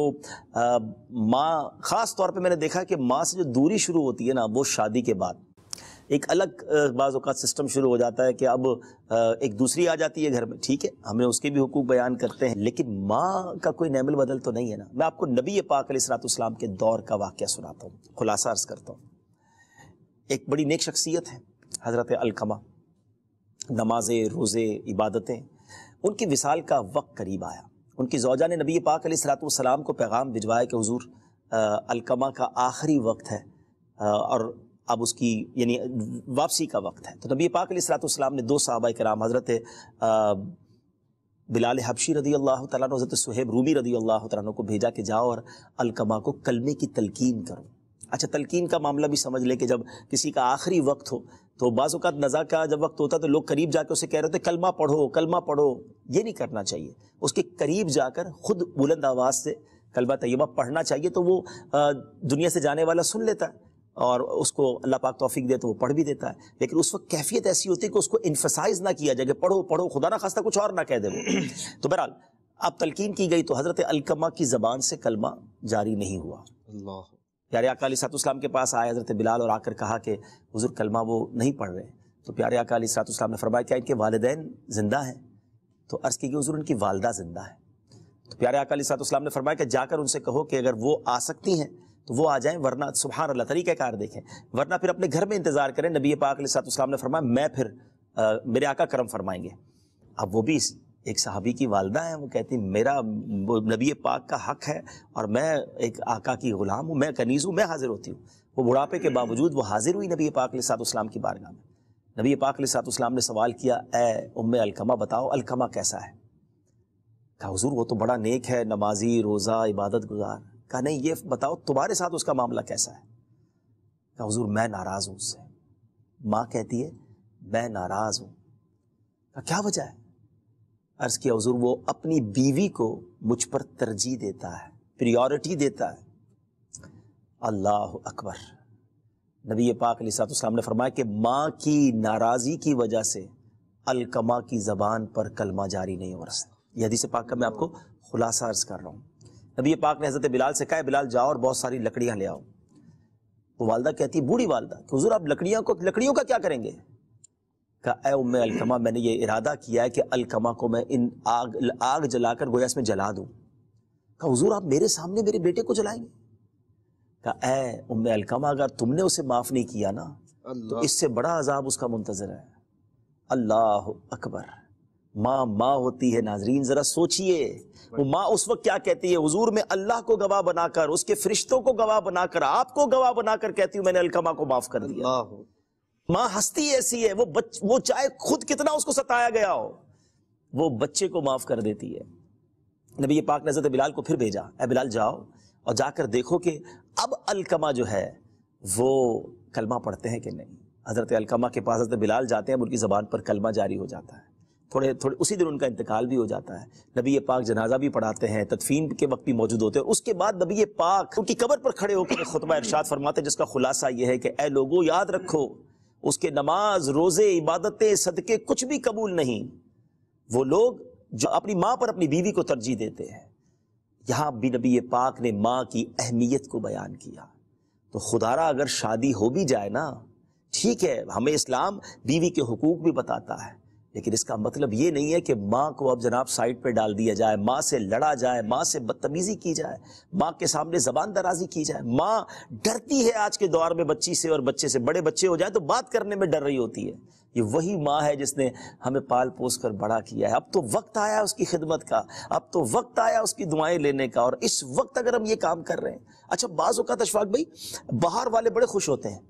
Speaker 2: माँ ख़ास तौर पे मैंने देखा कि माँ से जो दूरी शुरू होती है ना वो शादी के बाद एक अलग बाज़ अवत सिस्टम शुरू हो जाता है कि अब एक दूसरी आ जाती है घर में ठीक है हमें उसके भी हकूक बयान करते हैं लेकिन माँ का कोई नैमल बदल तो नहीं है ना मैं आपको नबी पाक सलातम के दौर का वाक्य सुनाता हूँ खुलासा अर्ज करता हूँ एक बड़ी नेक शख्सियत है हज़रत अलकमा नमाजें रोज़े इबादतें उनकी विसाल का वक्त करीब आया उनकी जौजा ने नबी पाक सलाम को पैगाम भिजवाया कि हजूर अलकमा का आखिरी वक्त है और अब उसकी यानी वापसी का वक्त है तो नबी पाक सलाम ने दो साहबा राम हज़रत बिलाल हबशी रदी अल्लाह तला हज़रत सुहेब रूमी रदी अल्लाह तला को भेजा के जाओ और अलकमा को कलमे की तलकिन करो अच्छा तलकिन का मामला भी समझ ले कि जब किसी का आखिरी वक्त हो तो बाज़ात नज़ा का जब वक्त होता तो लोग करीब जा कर उसे कह रहे थे कलमा पढ़ो कलमा पढ़ो ये नहीं करना चाहिए उसके करीब जाकर खुद बुलंद आवाज़ से कलमा तयबा पढ़ना चाहिए तो वो दुनिया से जाने वाला सुन लेता है और उसको अल्लाह पाक तोफीक दे तो वो पढ़ भी देता है लेकिन उस वक्त कैफियत ऐसी होती है कि उसको इन्फसाइज ना किया जाए कि पढ़ो पढ़ो खुदा ना खास्ता कुछ और ना कह दे वो तो बहरहाल अब तलकिन की गई तो हज़रत अलकमा की ज़बान से कलमा जारी नहीं हुआ प्यारे अकाली सातुस्लाम के पास आए हज़रत बिलाल और आकर कहा कि हज़ुर कलमा वो नहीं पढ़ रहे तो प्यारे अकाली सातुस्लाम ने फरमाया क्या इनके वालदेन ज़िंदा हैं तो अर्ज़ की गई उनकी वालदा ज़िंदा है तो प्यारे अकाली सातुस्लाम ने फरमाया कि जाकर उनसे कहो कि अगर वो आ सकती हैं तो वो आ जाएं वरना सुबहान अल्लाह कार देखें वरना फिर अपने घर में इंतज़ार करें नबी पाक सातम ने फरमाया मैं फिर आ, मेरे आका करम फरमाएंगे अब वो भी एक सहाबी की वालदा है वो कहती मेरा नबी पाक का हक है और मैं एक आका की ग़ुलाम हूँ मैं कनीज़ हूँ मैं हाज़िर होती हूँ वो बुढ़ापे के बावजूद वो हाज़िर हुई नबी पाक उसम की बारगाह में नबी पाक उसम ने सवाल किया ए उम अलकमा बताओ अलकमा कैसा है कहा हजूर वो तो बड़ा नेक है नमाजी रोज़ा इबादत गुजार कहा नहीं ये बताओ तुम्हारे साथ उसका मामला कैसा है कहा हजूर मैं नाराज हूं उससे माँ कहती है मैं नाराज हूं कहा क्या वजह है अर्ज किया हजूर वो अपनी बीवी को मुझ पर तरजीह देता है प्रियोरिटी देता है अल्लाह अकबर नबी पाक सलाम ने फरमाया कि माँ की नाराज़गी की वजह से अलकमा की ज़बान पर कलमा जारी नहीं हो रहा यदि से पाक का मैं आपको खुलासा अर्ज कर रहा हूं नबी पाक ने हज़रत बिलाल से कहा बिलाल जाओ और बहुत सारी लकड़ियाँ ले आओ तो वालदा कहती है बूढ़ी वालदा कि तो हजूर आप लकड़ियों को लकड़ियों का क्या करेंगे कहा ए उम अलकमा मैंने ये इरादा किया है कि अलकमा को मैं इन आग आग जलाकर गोया इसमें जला दूँ कहा हजूर आप मेरे सामने मेरे बेटे को जलाएंगे कहा ए उम अलकमा अगर तुमने उसे माफ़ नहीं किया ना तो इससे बड़ा अजाब उसका मुंतजर है अल्लाह अकबर माँ माँ होती है नाजरीन जरा सोचिए वो माँ उस वक्त क्या कहती है हुजूर में अल्लाह को गवाह बनाकर उसके फरिश्तों को गवाह बनाकर आपको गवाह बनाकर कहती हूँ मैंने अलकमा को माफ कर दिया माँ हस्ती ऐसी है वो बच वो चाहे खुद कितना उसको सताया गया हो वो बच्चे को माफ कर देती है नबी पाक नजरत बिलाल को फिर भेजा ए बिलाल जाओ और जाकर देखो कि अब अलकमा जो है वो कलमा पढ़ते हैं कि नहीं हजरत अलकमा के पास हजरत बिलाल जाते हैं उनकी जबान पर कलमा जारी हो जाता है थोड़े थोड़े उसी दिन उनका इंतकाल भी हो जाता है नबी पाक जनाजा भी पढ़ाते हैं तदफीन के वक्त भी मौजूद होते हैं उसके बाद नबी पाक उनकी कबर पर खड़े होकर खुतबा इरशाद फरमाते हैं जिसका खुलासा यह है कि ए लोगो याद रखो उसके नमाज रोज़े इबादतें सदक़े कुछ भी कबूल नहीं वो लोग जो अपनी माँ पर अपनी बीवी को तरजीह देते हैं यहाँ भी नबी पाक ने माँ की अहमियत को बयान किया तो खुदारा अगर शादी हो भी जाए ना ठीक है हमें इस्लाम बीवी के हकूक भी बताता है लेकिन इसका मतलब ये नहीं है कि माँ को अब जनाब साइड पर डाल दिया जाए माँ से लड़ा जाए माँ से बदतमीजी की जाए माँ के सामने जबान दराजी की जाए माँ डरती है आज के दौर में बच्ची से और बच्चे से बड़े बच्चे हो जाए तो बात करने में डर रही होती है ये वही माँ है जिसने हमें पाल पोस कर बड़ा किया है अब तो वक्त आया उसकी खिदमत का अब तो वक्त आया उसकी दुआएं लेने का और इस वक्त अगर हम ये काम कर रहे हैं अच्छा बाज़ का अशफाक भाई बाहर वाले बड़े खुश होते हैं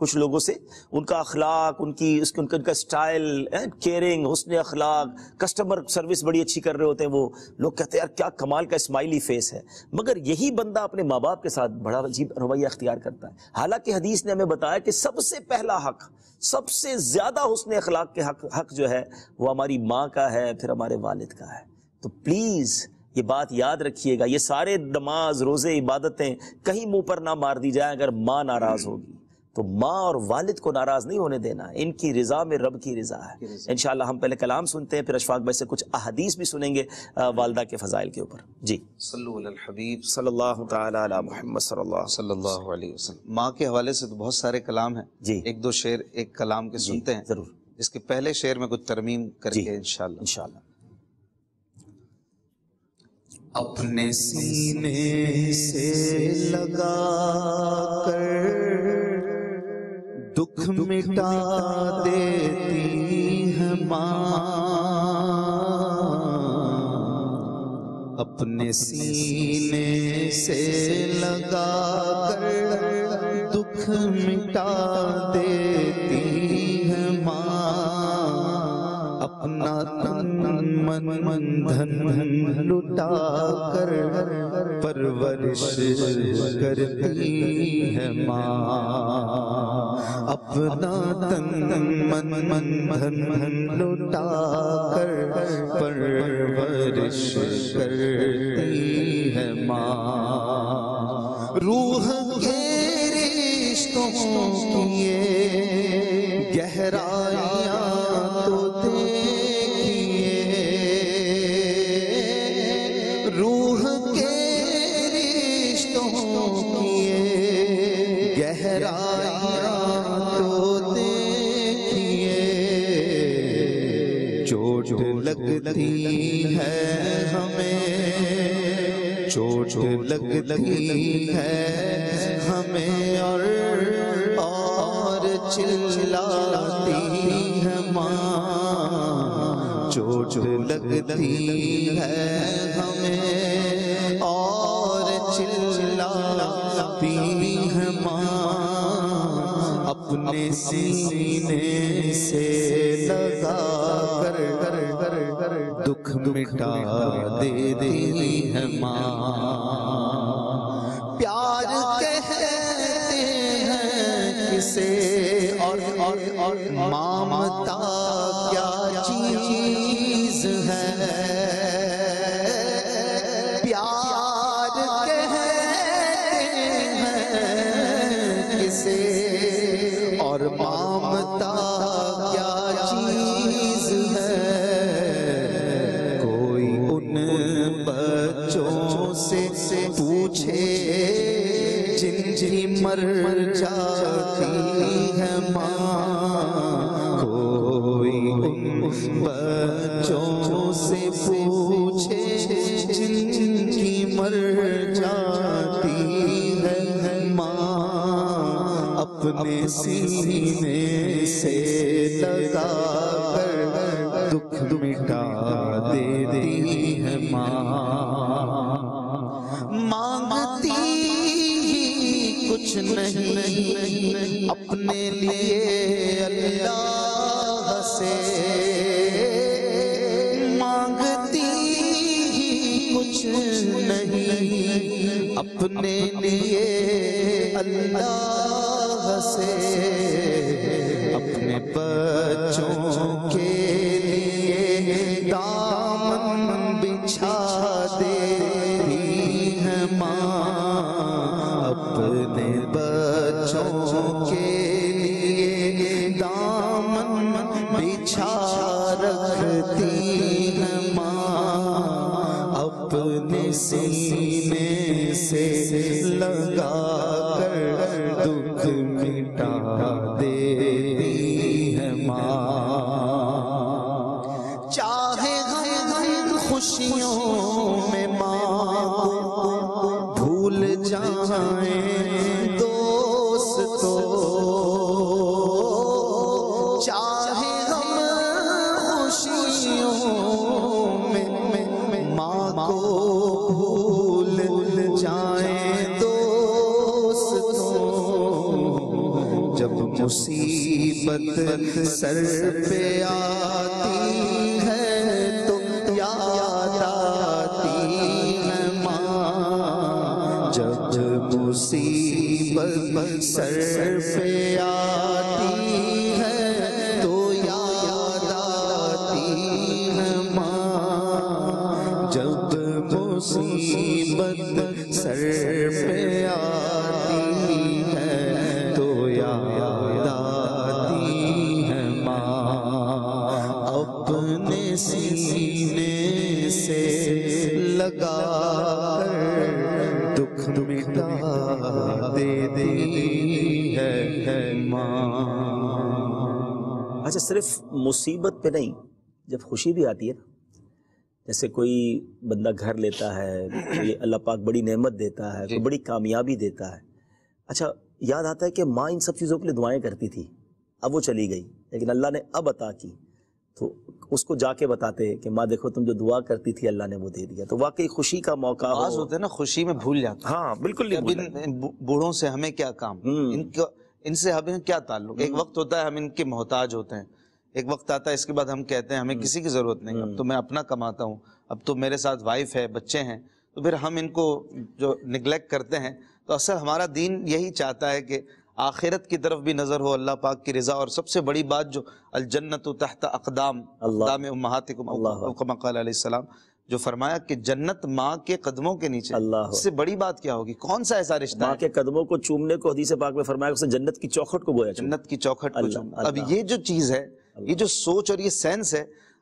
Speaker 2: कुछ लोगों से उनका अखलाक उनकी उसके उनका उनका स्टाइल केयरिंग हुसन अखलाक कस्टमर सर्विस बड़ी अच्छी कर रहे होते हैं वो लोग कहते हैं यार क्या कमाल का स्माइली फेस है मगर यही बंदा अपने माँ बाप के साथ बड़ा अजीब रवैया अख्तियार करता है हालांकि हदीस ने हमें बताया कि सबसे पहला हक सबसे ज़्यादा हुसन अखलाक के हक हक जो है वो हमारी माँ का है फिर हमारे वालद का है तो प्लीज़ ये बात याद रखिएगा ये सारे नमाज रोज़े इबादतें कहीं मुंह पर ना मार दी जाए अगर माँ नाराज़ हम्म। होगी तो माँ और वालिद को नाराज नहीं होने देना इनकी रजा में रब की रजा है इन हम पहले कलाम सुनते हैं फिर अशफाक भाई से कुछ अहदीस भी सुनेंगे वालदा के फजाइल के ऊपर जी माँ के हवाले से तो बहुत
Speaker 3: सारे कलाम है जी एक दो शेर एक कलाम के सुनते हैं जरूर इसके पहले शेर में कुछ तरमीम करके इंशाल्लाह इंशाल्लाह
Speaker 1: अपने सीने से लगा कर दुख मिटा देती है माँ अपने सीने से लगा कर दुख मिटा देती है माँ अपना तन मन मन धन लुटा कर परवरिश करती है माँ अपना तन मन मन धन धन लुटा कर परवरिश करती है माँ रूह के रिश्तों ये गहरा लगती है हमें चोट लग लगी है हमें और और चिल्लाती है माँ चोट लग लगी है हमें और चिल्लाती अपने सीने से लगा कर कर कर दुख मिटा दे दे माँ प्यार कहते हैं किसे और और और मामता okay
Speaker 2: सिर्फ मुसीबत पे नहीं जब खुशी भी आती है ना जैसे कोई बंदा घर लेता है कोई तो अल्लाह पाक बड़ी नेमत देता है कोई बड़ी कामयाबी देता है अच्छा याद आता है कि माँ इन सब चीज़ों के लिए दुआएं करती थी अब वो चली गई लेकिन अल्लाह ने अब अता की तो उसको जाके बताते कि माँ देखो तुम जो दुआ करती थी अल्लाह ने वो दे दिया तो वाकई खुशी का मौका हो। होते है ना
Speaker 3: खुशी में भूल जाते हाँ बिल्कुल नहीं बूढ़ों से हमें क्या काम हम्म। इनसे हमें क्या ताल्लुक एक हम्म। वक्त होता है हम इनके मोहताज होते हैं एक वक्त आता है इसके बाद हम कहते हैं हमें हम्म। किसी की ज़रूरत नहीं अब तो हम्म। मैं अपना कमाता हूँ अब तो मेरे साथ वाइफ है बच्चे हैं तो फिर हम इनको जो निगलेक्ट करते हैं तो असल हमारा दीन यही चाहता है कि आखिरत की तरफ भी नज़र हो अल्लाह पाक की रज़ा और सबसे बड़ी बात जो अलजन्नत तहत अकदाम अकदाम जो फरमाया कि जन्नत माँ के कदमों के नीचे अल्लाह इससे बड़ी बात क्या होगी कौन सा ऐसा रिश्ता माँ के कदमों को चूमने को हदीस पाक में फरमाया उसने जन्नत की चौखट को बोया जन्नत की चौखट को अब ये जो चीज़ है ये जो सोच और ये सेंस है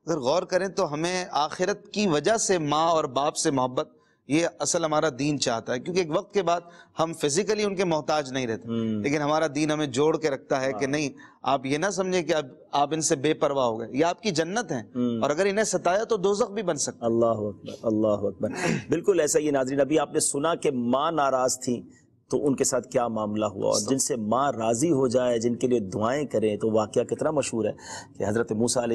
Speaker 3: अगर गौर करें तो हमें आखिरत की वजह से माँ और बाप से मोहब्बत ये असल हमारा दीन चाहता है क्योंकि एक वक्त के बाद हम फिजिकली उनके मोहताज नहीं रहते हम्म। लेकिन हमारा दीन हमें जोड़ के रखता है कि हाँ। नहीं आप ये ना समझे कि आप, आप इनसे बेपरवाह हो गए ये आपकी जन्नत है हम्म।
Speaker 2: और अगर इन्हें सताया तो दोजख भी बन सकता अल्लाह अल्लाह बिल्कुल ऐसा ये नाजरीन अभी आपने सुना कि माँ नाराज थी तो उनके साथ क्या मामला हुआ और जिनसे माँ राज़ी हो जाए जिनके लिए दुआएं करें तो वाक़ कितना मशहूर है कि हज़रत मूसा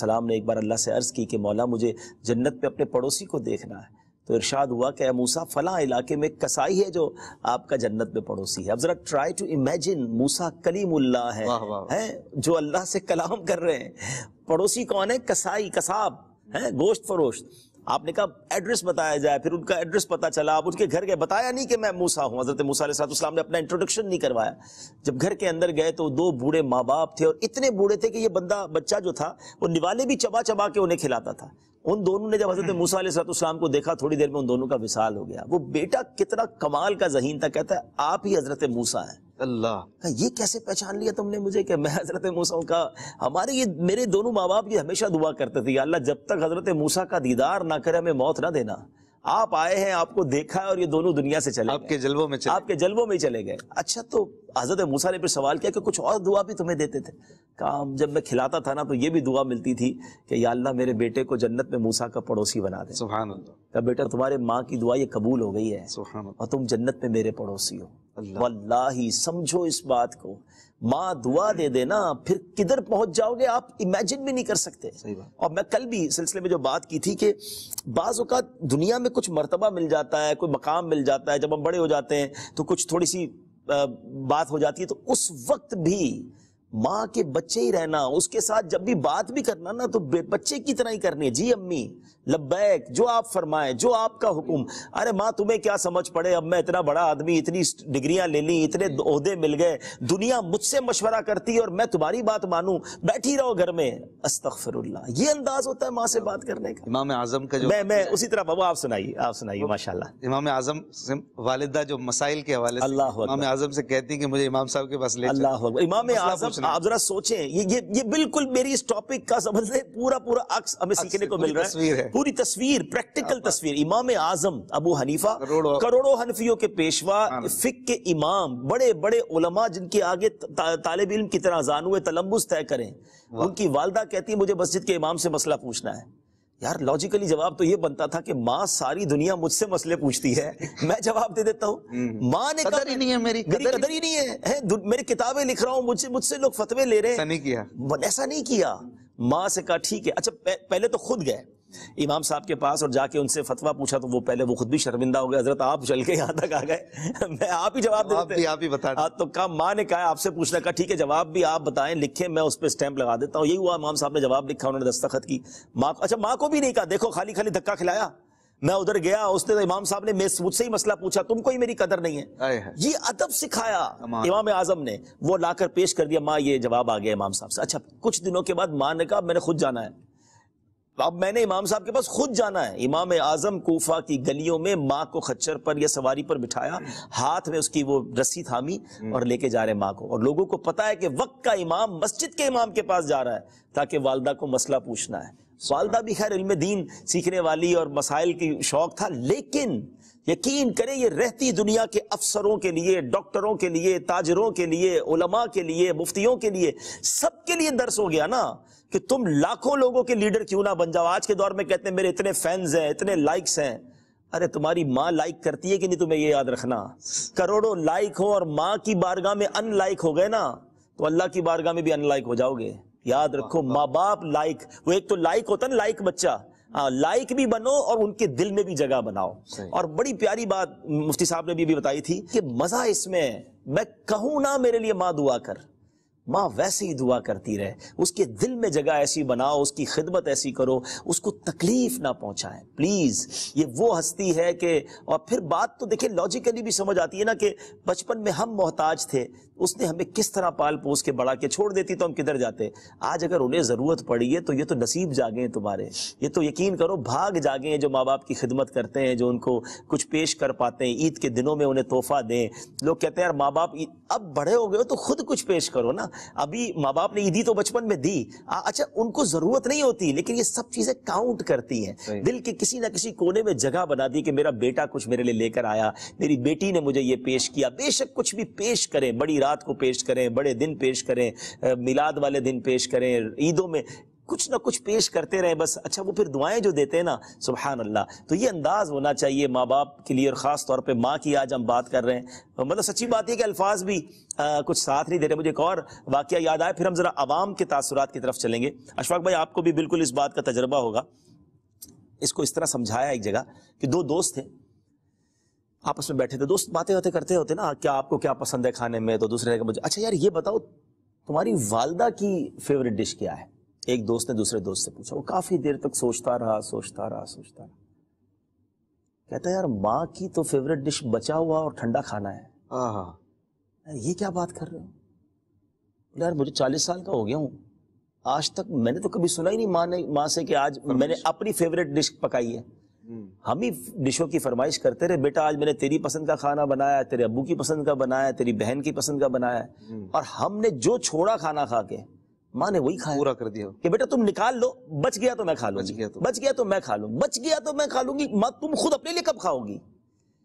Speaker 2: सलाम ने एक बार अल्लाह से अर्ज़ की कि मौला मुझे जन्नत पे अपने पड़ोसी को देखना है तो इरशाद हुआ कि मूसा फ़ला इलाके में कसाई है जो आपका जन्नत में पड़ोसी है अब ज़रा ट्राई टू इमेजिन मूसा कलीमुल्ला है, है जो अल्लाह से कलाम कर रहे हैं पड़ोसी कौन है कसाई कसाब है गोश्त फरोश्त आपने कहा एड्रेस बताया जाए फिर उनका एड्रेस पता चला आप उनके घर गए बताया नहीं कि मैं मूसा हूं हजरत मूसा ने अपना इंट्रोडक्शन नहीं करवाया जब घर के अंदर गए तो दो बूढ़े माँ बाप थे और इतने बूढ़े थे कि ये बंदा बच्चा जो था वो निवाले भी चबा चबा के उन्हें खिलाता था उन दोनों ने जब हजरत हम्म। मूसा सलाम को देखा थोड़ी देर में उन दोनों का विशाल हो गया वो बेटा कितना कमाल का जहीन था कहता है आप ही हजरत मूसा है अल्लाह ये कैसे पहचान लिया तुमने मुझे कि मैं हजरत मूसा का हमारे ये मेरे दोनों माँ बाप ये हमेशा दुआ करते थे अल्लाह जब तक हजरत मूसा का दीदार ना करे हमें मौत ना देना आप आए हैं आपको देखा है और ये दोनों दुनिया से चले आपके जल्बों में चले आपके जल्बों में ही चले गए अच्छा तो हजरत मूसा ने फिर सवाल किया कि कुछ और दुआ भी तुम्हें देते थे कहा जब मैं खिलाता था ना तो ये भी दुआ मिलती थी कि या अल्लाह मेरे बेटे को जन्नत में मूसा का पड़ोसी बना दे सुबहान बेटा तुम्हारे माँ की दुआ ये कबूल हो गई है और तुम जन्नत में मेरे पड़ोसी हो अल्लाह समझो इस बात को माँ दुआ दे देना फिर किधर पहुंच जाओगे आप इमेजिन भी नहीं कर सकते और मैं कल भी सिलसिले में जो बात की थी कि बाज़ दुनिया में कुछ मरतबा मिल जाता है कोई मकाम मिल जाता है जब हम बड़े हो जाते हैं तो कुछ थोड़ी सी बात हो जाती है तो उस वक्त भी माँ के बच्चे ही रहना उसके साथ जब भी बात भी करना ना तो बच्चे की तरह ही करनी है जी अम्मी लब्बैक जो आप फरमाएं जो आपका हुक्म अरे माँ तुम्हें क्या समझ पड़े अब मैं इतना बड़ा आदमी इतनी डिग्रियां ले ली इतने ओहदे मिल गए दुनिया मुझसे मशवरा करती है और मैं तुम्हारी बात मानू बैठी रहो घर में अस्तफरुल्ला ये अंदाज होता है माँ से बात करने का
Speaker 3: इमाम आजम का जो मैं मैं उसी तरह बाबू आप सुनाइए आप सुनाइए माशा इमाम आजम से वालिदा जो मसाइल के हवाले अल्लाह इमाम आजम से कहती कि मुझे इमाम साहब के पास ले अल्लाह इमाम आजम आप
Speaker 2: जरा सोचे ये ये बिल्कुल मेरी इस टॉपिक का समझ रहे पूरा पूरा अक्स हमें सीखने को मिल रहा है पूरी तस्वीर प्रैक्टिकल तस्वीर इमाम आजम अबू हनीफा करोड़ों हनफियों के पेशवा फिक के इमाम बड़े बड़े उलमा जिनके आगे तालब इम की तरह जानुए तलम्बुस तय करें उनकी वालदा कहती है मुझे मस्जिद के इमाम से मसला पूछना है यार लॉजिकली जवाब तो ये बनता था कि माँ सारी दुनिया मुझसे मसले पूछती है मैं जवाब दे देता हूँ हम्म। माँ ने कदर ही नहीं है मेरी कदर, मेरी कदर ही नहीं है, है मेरी किताबें लिख रहा हूँ मुझसे मुझसे लोग फतवे ले रहे हैं ऐसा नहीं किया माँ से कहा ठीक है अच्छा पहले तो खुद गए इमाम साहब के पास और जाके उनसे फतवा पूछा तो वो पहले वो खुद भी शर्मिंदा हो गए हजरत आप चल के यहाँ तक आ गए मैं आप ही जवाब आप भी आप ही बता हाँ तो कहा माँ ने कहा आपसे पूछना कहा ठीक है जवाब भी आप बताएं लिखे मैं उस पर स्टैंप लगा देता हूँ यही हुआ इमाम साहब ने जवाब लिखा उन्होंने दस्तखत की माँ अच्छा माँ को भी नहीं कहा देखो खाली खाली धक्का खिलाया मैं उधर गया उसने तो इमाम साहब ने मुझसे ही मसला पूछा तुमको ही मेरी कदर नहीं है ये अदब सिखाया इमाम आजम ने वो लाकर पेश कर दिया माँ ये जवाब आ गया इमाम साहब से अच्छा कुछ दिनों के बाद माँ ने कहा मैंने खुद जाना है अब मैंने इमाम साहब के पास खुद जाना है इमाम आजम कोफा की गलियों में माँ को खच्चर पर या सवारी पर बिठाया हाथ में उसकी वो रस्सी थामी हम्म। और लेके जा रहे माँ को और लोगों को पता है कि वक्त का इमाम मस्जिद के इमाम के पास जा रहा है ताकि वालदा को मसला पूछना है वालदा भी खैर इल्म दीन सीखने वाली और मसाइल की शौक था लेकिन यकीन करें ये रहती दुनिया के अफसरों के लिए डॉक्टरों के लिए ताजरों के लिए उलमा के लिए मुफ्तियों के लिए सबके लिए दर्स हो गया ना कि तुम लाखों लोगों के लीडर क्यों ना बन जाओ आज के दौर में कहते हैं मेरे इतने फैंस हैं इतने लाइक्स हैं अरे तुम्हारी माँ लाइक करती है कि नहीं तुम्हें ये याद रखना करोड़ों लाइक हो और माँ की बारगाह में अनलाइक हो गए ना तो अल्लाह की बारगाह में भी अनलाइक हो जाओगे याद रखो माँ बाप लाइक वो एक तो लाइक होता ना लाइक बच्चा आ, हाँ, लाइक भी बनो और उनके दिल में भी जगह बनाओ और बड़ी प्यारी बात मुफ्ती साहब ने भी, भी बताई थी कि मजा इसमें मैं कहूं ना मेरे लिए माँ दुआ कर माँ वैसे ही दुआ करती रहे उसके दिल में जगह ऐसी बनाओ उसकी खिदमत ऐसी करो उसको तकलीफ ना पहुंचाए प्लीज ये वो हस्ती है कि और फिर बात तो देखिए लॉजिकली भी समझ आती है ना कि बचपन में हम मोहताज थे उसने हमें किस तरह पाल पोस के बढ़ा के छोड़ देती तो हम किधर जाते आज अगर उन्हें जरूरत पड़ी है तो ये तो नसीब जागे हैं तुम्हारे ये तो यकीन करो भाग जागे जो माँ बाप की खिदमत करते हैं जो उनको कुछ पेश कर पाते हैं ईद के दिनों में उन्हें तोहफा दें लोग कहते हैं यार माँ बाप अब बड़े हो गए हो तो खुद कुछ पेश करो ना अभी माँ बाप ने ईदी तो बचपन में दी आ, अच्छा उनको जरूरत नहीं होती लेकिन ये सब चीजें काउंट करती हैं दिल के किसी ना किसी कोने में जगह बना दी कि मेरा बेटा कुछ मेरे लिए लेकर आया मेरी बेटी ने मुझे ये पेश किया बेशक कुछ भी पेश करें बड़ी रात को पेश करें बड़े दिन पेश करें मिलाद वाले दिन पेश करें ईदों में कुछ ना कुछ पेश करते रहे बस अच्छा वो फिर दुआएं जो देते हैं ना सुबहान अल्लाह तो ये अंदाज़ होना चाहिए माँ बाप के लिए और ख़ास तौर पर माँ की आज हम बात कर रहे हैं मतलब सच्ची बात यह कि अल्फाज भी आ, कुछ साथ नहीं दे रहे मुझे एक और वाक्य याद आया फिर हम ज़रा आवाम के तासरात की तरफ चलेंगे अशफाक भाई आपको भी बिल्कुल इस बात का तजर्बा होगा इसको इस तरह समझाया एक जगह कि दो दोस्त थे आपस में बैठे थे दोस्त बातें बातें करते होते ना क्या आपको क्या पसंद है खाने में तो दूसरे का मुझे अच्छा यार ये बताओ तुम्हारी वालदा की फेवरेट डिश क्या है एक दोस्त ने दूसरे दोस्त से पूछा वो काफी देर तक सोचता रहा सोचता रहा सोचता रहा कहता यार माँ की तो फेवरेट डिश बचा हुआ और ठंडा खाना है हाँ, हाँ। ये क्या बात कर रहे हो यार मुझे चालीस साल का हो गया हूँ आज तक मैंने तो कभी सुना ही नहीं माँ ने माँ से कि आज मैंने अपनी फेवरेट डिश पकाई है हम्म। हम ही डिशों की फरमाइश करते रहे बेटा आज मैंने तेरी पसंद का खाना बनाया तेरे अबू की पसंद का बनाया तेरी बहन की पसंद का बनाया हम्म। और हमने जो छोड़ा खाना खा के माँ ने वही खाया पूरा कर दिया कि बेटा तुम निकाल लो बच गया तो मैं खा लू बच गया तो बच गया तो मैं खा लू बच गया तो मैं खा लूंगी माँ तुम खुद अपने लिए कब खाओगी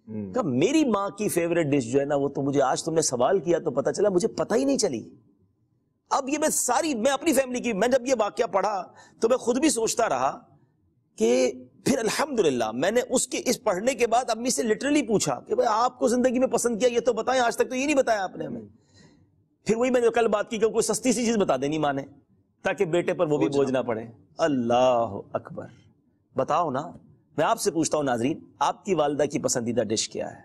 Speaker 2: हम्म। कब मेरी माँ की फेवरेट डिश जो है ना वो तो मुझे आज तुमने सवाल किया तो पता चला मुझे पता ही नहीं चली अब ये मैं सारी मैं अपनी फैमिली की मैं जब ये वाक्य पढ़ा तो मैं खुद भी सोचता रहा कि फिर अल्हम्दुलिल्लाह मैंने उसके इस पढ़ने के बाद अम्मी से लिटरली पूछा कि भाई आपको जिंदगी में पसंद किया ये तो बताएं आज तक तो ये नहीं बताया आपने हमें फिर वही मैंने कल बात की क्योंकि सस्ती सी चीज बता देनी माने ताकि बेटे पर वो भी बोझ ना पड़े अल्लाह अकबर बताओ ना मैं आपसे पूछता हूं नाजरीन आपकी वालदा की पसंदीदा डिश क्या है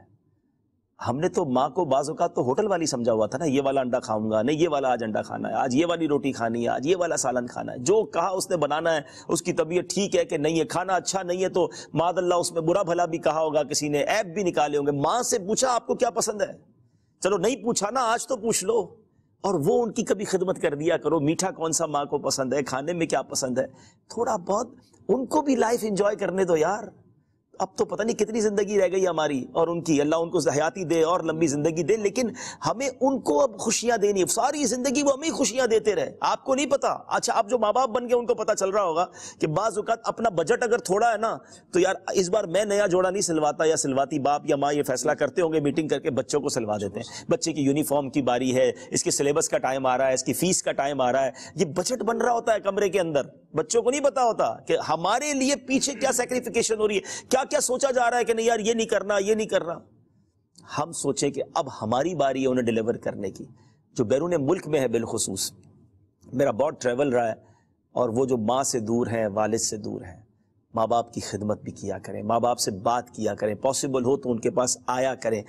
Speaker 2: हमने तो माँ को बाज़ात तो होटल वाली समझा हुआ था ना ये वाला अंडा खाऊंगा नहीं ये वाला आज अंडा खाना है आज ये वाली रोटी खानी है आज ये वाला सालन खाना है जो कहा उसने बनाना है उसकी तबीयत ठीक है कि नहीं है खाना अच्छा नहीं है तो मादल्ला उसमें बुरा भला भी कहा होगा किसी ने ऐप भी निकाले होंगे माँ से पूछा आपको क्या पसंद है चलो नहीं पूछा ना आज तो पूछ लो और वो उनकी कभी खिदमत कर दिया करो मीठा कौन सा माँ को पसंद है खाने में क्या पसंद है थोड़ा बहुत उनको भी लाइफ इंजॉय करने दो यार अब तो पता नहीं कितनी ज़िंदगी रह गई हमारी और उनकी अल्लाह उनको हयाती दे और लंबी ज़िंदगी दे लेकिन हमें उनको अब खुशियां देनी सारी ज़िंदगी वो हमें खुशियां देते रहे आपको नहीं पता अच्छा आप जो माँ बाप बन गए उनको पता चल रहा होगा कि बाज़ात अपना बजट अगर थोड़ा है ना तो यार इस बार मैं नया जोड़ा नहीं सिलवाता या सिलवाती बाप या माँ ये फैसला करते होंगे मीटिंग करके बच्चों को सिलवा देते हैं बच्चे की यूनिफॉर्म की बारी है इसके सिलेबस का टाइम आ रहा है इसकी फीस का टाइम आ रहा है ये बजट बन रहा होता है कमरे के अंदर बच्चों को नहीं पता होता कि हमारे लिए पीछे क्या सेक्रीफिकेशन हो रही है क्या क्या सोचा जा रहा है कि नहीं यार ये नहीं करना ये नहीं करना हम सोचे कि अब हमारी बारी है उन्हें डिलीवर करने की जो बैरून मुल्क में है बिलखसूस मेरा बहुत ट्रेवल रहा है और वो जो माँ से दूर है वालिद से दूर है माँ बाप की खिदमत भी किया करें माँ बाप से बात किया करें पॉसिबल हो तो उनके पास आया करें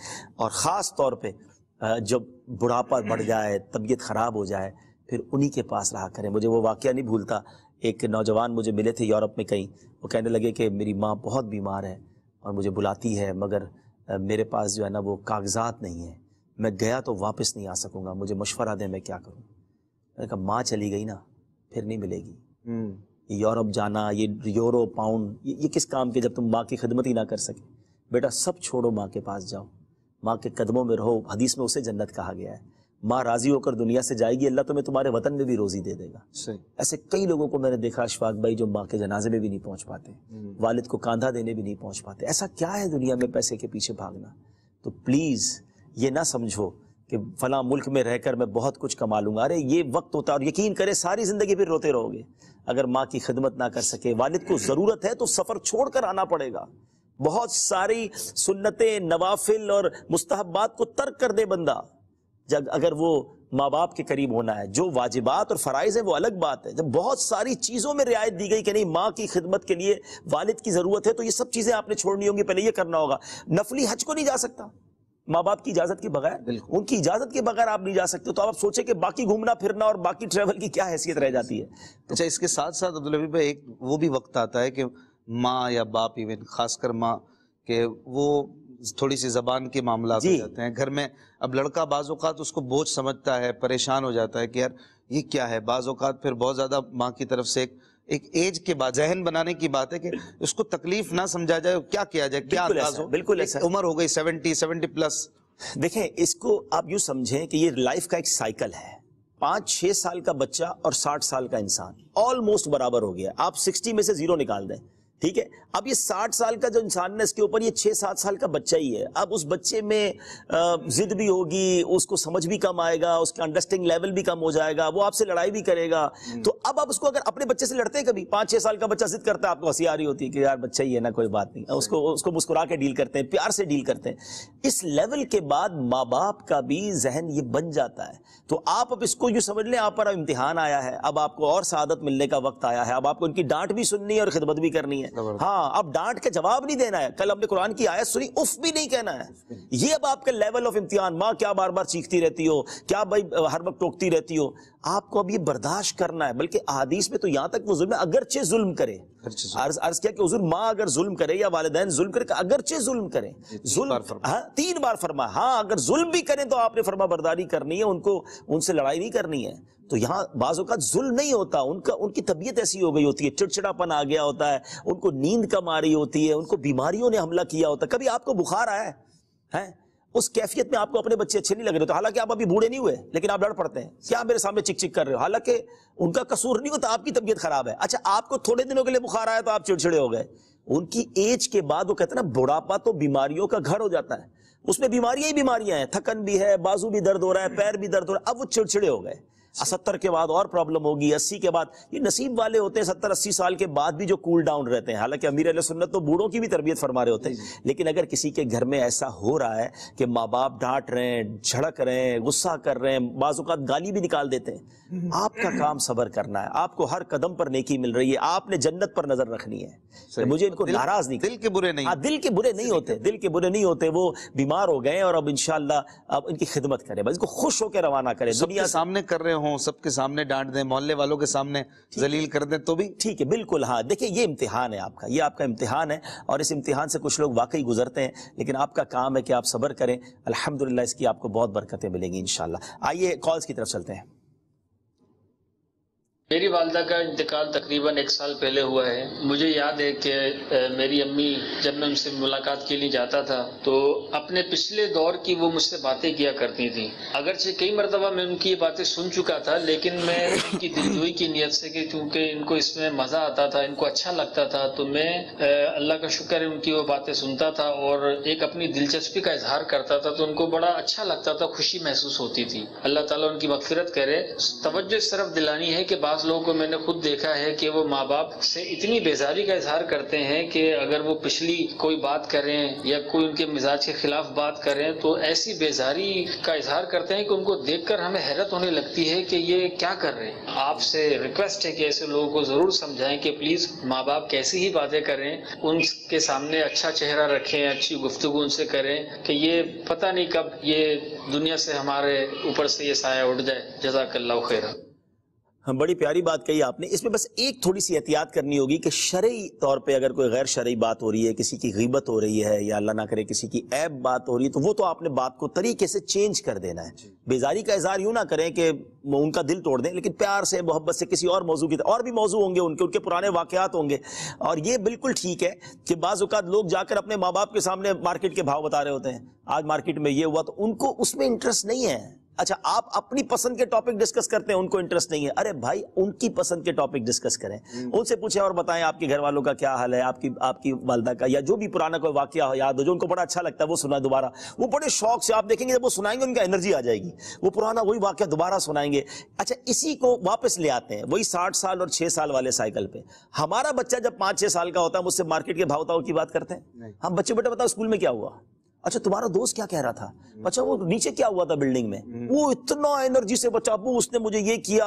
Speaker 2: और ख़ास तौर पर जब बुढ़ापा बढ़ जाए तबीयत ख़राब हो जाए फिर उन्हीं के पास रहा करें मुझे वो वाक़ नहीं भूलता एक नौजवान मुझे मिले थे यूरोप में कहीं वो कहने लगे कि मेरी माँ बहुत बीमार है और मुझे बुलाती है मगर मेरे पास जो है ना वो कागजात नहीं है मैं गया तो वापस नहीं आ सकूँगा मुझे मशवरा दें मैं क्या करूँ मैंने कहा माँ चली गई ना फिर नहीं मिलेगी
Speaker 7: हम्म।
Speaker 2: यूरोप जाना ये यूरो पाउंड ये, ये किस काम के जब तुम माँ की खिदमत ही ना कर सके बेटा सब छोड़ो माँ के पास जाओ माँ के कदमों में रहो हदीस में उसे जन्नत कहा गया है माँ राजी होकर दुनिया से जाएगी अल्लाह तुम्हें तुम्हारे वतन में भी रोजी दे देगा ऐसे कई लोगों को मैंने देखा अशफाक भाई जो माँ के जनाजे में भी नहीं पहुंच पाते हम्म। वालिद को कांधा देने भी नहीं पहुंच पाते ऐसा क्या है दुनिया में पैसे के पीछे भागना तो प्लीज़ ये ना समझो कि फला मुल्क में रहकर मैं बहुत कुछ कमा लूंगा अरे ये वक्त होता है और यकीन करे सारी ज़िंदगी फिर रोते रहोगे अगर माँ की खिदमत ना कर सके वालिद को ज़रूरत है तो सफ़र छोड़ कर आना पड़ेगा बहुत सारी सुन्नतें नवाफिल और मुस्तहबात को तर्क कर दे बंदा जब अगर वो माँ बाप के करीब होना है जो वाजिबात और फ़राइज़ है वो अलग बात है जब बहुत सारी चीज़ों में रियायत दी गई कि नहीं माँ की खिदमत के लिए वालिद की ज़रूरत है तो ये सब चीज़ें आपने छोड़नी होंगी पहले ये करना होगा नफली हज को नहीं जा सकता माँ बाप की इजाजत के बगैर उनकी इजाजत के बगैर आप नहीं जा सकते तो आप सोचे कि बाकी घूमना फिरना और बाकी ट्रेवल की क्या हैसियत रह जाती है तो अच्छा इसके साथ साथ अब्दुल भाई एक वो भी वक्त
Speaker 3: आता है कि माँ या बाप इवन खासकर माँ के वो थोड़ी सी जबान के मामला हो जाते हैं घर में अब लड़का बाज़ात उसको बोझ समझता है परेशान हो जाता है कि यार ये क्या है बाज़ात फिर बहुत ज़्यादा माँ की तरफ से एक एक एज के बाद जहन बनाने की बात है कि उसको तकलीफ ना समझा जाए क्या किया जाए क्या बिल्कुल उम्र हो गई सेवेंटी
Speaker 2: सेवेंटी प्लस देखें इसको आप यू समझें कि ये लाइफ का एक साइकिल है पांच छह साल का बच्चा और साठ साल का इंसान ऑलमोस्ट बराबर हो गया आप सिक्सटी में से जीरो निकाल दें ठीक है अब ये साठ साल का जो इंसान है इसके ऊपर ये छह सात साल का बच्चा ही है अब उस बच्चे में जिद भी होगी उसको समझ भी कम आएगा उसका अंडरस्टैंडिंग लेवल भी कम हो जाएगा वो आपसे लड़ाई भी करेगा हम्म। तो अब आप उसको अगर अपने बच्चे से लड़ते हैं कभी पाँच छह साल का बच्चा जिद करता है आपको हंसी आ रही होती है कि यार बच्चा ही है ना कोई बात नहीं उसको उसको मुस्कुरा के डील करते हैं प्यार से डील करते हैं इस लेवल के बाद माँ बाप का भी जहन ये बन जाता है तो आप अब इसको यूँ समझ लें आप पर इम्तिहान आया है अब आपको और शादत मिलने का वक्त आया है अब आपको उनकी डांट भी सुननी है और खिदमत भी करनी है हाँ अब डांट के जवाब नहीं देना है कल हमने कुरान की आयत सुनी उफ भी नहीं कहना है ये अब आपके लेवल ऑफ इम्तिहान माँ क्या बार बार चीखती रहती हो क्या भाई हर वक्त टोकती रहती हो आपको अब ये बर्दाश्त करना है बल्कि आदिश में तो यहां तक वो जुल्म अगरचे जुल्म करे अर्ज अर्ज किया कि माँ अगर जुल्म करे या वाले जुल्म करे अगरचे जुल्म करें जुल्म हाँ तीन बार फरमा हाँ अगर जुल्म भी करें तो आपने फरमा बर्दारी करनी है उनको उनसे लड़ाई नहीं करनी है तो यहाँ का जुल्म नहीं होता उनका उनकी तबीयत ऐसी हो गई होती है चिड़चिड़ापन आ गया होता है उनको नींद कम आ रही होती है उनको बीमारियों ने हमला किया होता है कभी आपको बुखार आया है, है? उस कैफियत में आपको अपने बच्चे अच्छे नहीं लग रहे होते तो हालांकि आप अभी बूढ़े नहीं हुए लेकिन आप लड़ पड़ते हैं क्या मेरे सामने चिक चिक कर रहे हो हालांकि उनका कसूर नहीं होता आपकी तबीयत खराब है अच्छा आपको थोड़े दिनों के लिए बुखार आया तो आप चिड़छिड़े हो गए उनकी एज के बाद वो कहते हैं ना बुढ़ापा तो बीमारियों का घर हो जाता है उसमें बीमारियां ही बीमारियां हैं थकन भी है बाजू भी दर्द हो रहा है पैर भी दर्द हो रहा है अब वो चिड़छिड़े हो गए सत्तर के बाद और प्रॉब्लम होगी अस्सी के बाद ये नसीब वाले होते हैं सत्तर अस्सी साल के बाद भी जो कूल डाउन रहते हैं हालांकि अमीर सुन्नत तो बूढ़ों की भी तरबियत फरमा रहे होते हैं लेकिन अगर किसी के घर में ऐसा हो रहा है कि माँ बाप डांट रहे हैं झड़क रहे हैं गुस्सा कर रहे हैं बाजूकात गाली भी निकाल देते हैं हम्म। आपका काम सबर करना है आपको हर कदम पर नेकी मिल रही है आपने जन्नत पर नजर रखनी है मुझे इनको नाराज नहीं दिल के बुरे नहीं हाँ दिल के बुरे नहीं होते दिल के बुरे नहीं होते वो बीमार हो गए और अब इनशाला अब इनकी खिदमत करें बस इनको खुश होकर रवाना करें दुनिया
Speaker 3: सामने कर रहे हो
Speaker 2: हों सबके सामने डांट दें मोहल्ले वालों के सामने जलील कर दें तो भी ठीक है बिल्कुल हाँ देखिए ये इम्तिहान है आपका ये आपका इम्तिहान है और इस इम्तिहान से कुछ लोग वाकई गुजरते हैं लेकिन आपका काम है कि आप सब्र करें अल्हम्दुलिल्लाह इसकी आपको बहुत बरकतें मिलेंगी इन आइए कॉल्स की तरफ चलते हैं
Speaker 8: मेरी वालदा का इंतकाल तकरीबन एक साल पहले हुआ है मुझे याद है कि मेरी अम्मी जब मैं उनसे मुलाकात के लिए जाता था तो अपने पिछले दौर की वो मुझसे बातें किया करती थी अगरचे कई मरतबा मैं उनकी ये बातें सुन चुका था लेकिन मैं उनकी दिलजोई की नीयत से कि क्योंकि इनको इसमें मज़ा आता था इनको अच्छा लगता था तो मैं अल्लाह का शुक्र है उनकी वो बातें सुनता था और एक अपनी दिलचस्पी का इजहार करता था तो उनको बड़ा अच्छा लगता था खुशी महसूस होती थी अल्लाह ताला उनकी मगफिरत करे तवज्जो सिर्फ दिलानी है कि बात लोगों को मैंने खुद देखा है कि वो माँ बाप से इतनी बेजारी का इजहार करते हैं कि अगर वो पिछली कोई बात करें या कोई उनके मिजाज के खिलाफ बात करें तो ऐसी बेजारी का इजहार करते हैं कि उनको देखकर हमें हैरत होने लगती है कि ये क्या कर रहे हैं आपसे रिक्वेस्ट है कि ऐसे लोगों को जरूर समझाएं कि प्लीज माँ बाप कैसी ही बातें करें उनके सामने अच्छा चेहरा रखें अच्छी गुफ्तगु उनसे करें कि ये पता नहीं कब ये दुनिया से हमारे ऊपर से ये साया उठ जाए जजाकल्ला खैरा
Speaker 2: हम हाँ, बड़ी प्यारी बात कही आपने इसमें बस एक थोड़ी सी एहतियात करनी होगी कि शरय तौर पे अगर कोई गैर शरी बात हो रही है किसी की गीबत हो रही है या अल्लाह ना करे किसी की ऐब बात हो रही है तो वो तो आपने बात को तरीके से चेंज कर देना है बेजारी का इजहार यूं ना करें कि उनका दिल तोड़ दें लेकिन प्यार से मोहब्बत से किसी और मौजू की और भी मौजू होंगे उनके उनके पुराने वाकयात होंगे और ये बिल्कुल ठीक है कि बाज़ात लोग जाकर अपने माँ बाप के सामने मार्केट के भाव बता रहे होते हैं आज मार्केट में ये हुआ तो उनको उसमें इंटरेस्ट नहीं है अच्छा आप अपनी पसंद के टॉपिक डिस्कस करते हैं उनको इंटरेस्ट नहीं है अरे भाई उनकी पसंद के टॉपिक डिस्कस करें हम्म। उनसे पूछे और बताएं आपके घर वालों का क्या हाल है आपकी आपकी वालदा का या जो भी पुराना कोई वाक्य हो याद हो जो उनको बड़ा अच्छा लगता है वो सुना दोबारा वो बड़े शौक से आप देखेंगे जब वो सुनाएंगे उनका एनर्जी आ जाएगी वो पुराना वही वाक्य दोबारा सुनाएंगे अच्छा इसी को वापस ले आते हैं वही साठ साल और छह साल वाले साइकिल पे हमारा बच्चा जब पांच छह साल का होता है मुझसे मार्केट के भावताओं की बात करते हैं हम बच्चे बेटे बताओ स्कूल में क्या हुआ अच्छा तुम्हारा दोस्त क्या कह रहा था अच्छा वो नीचे क्या हुआ था बिल्डिंग में हम्म। वो इतना एनर्जी से बचा वो उसने मुझे ये किया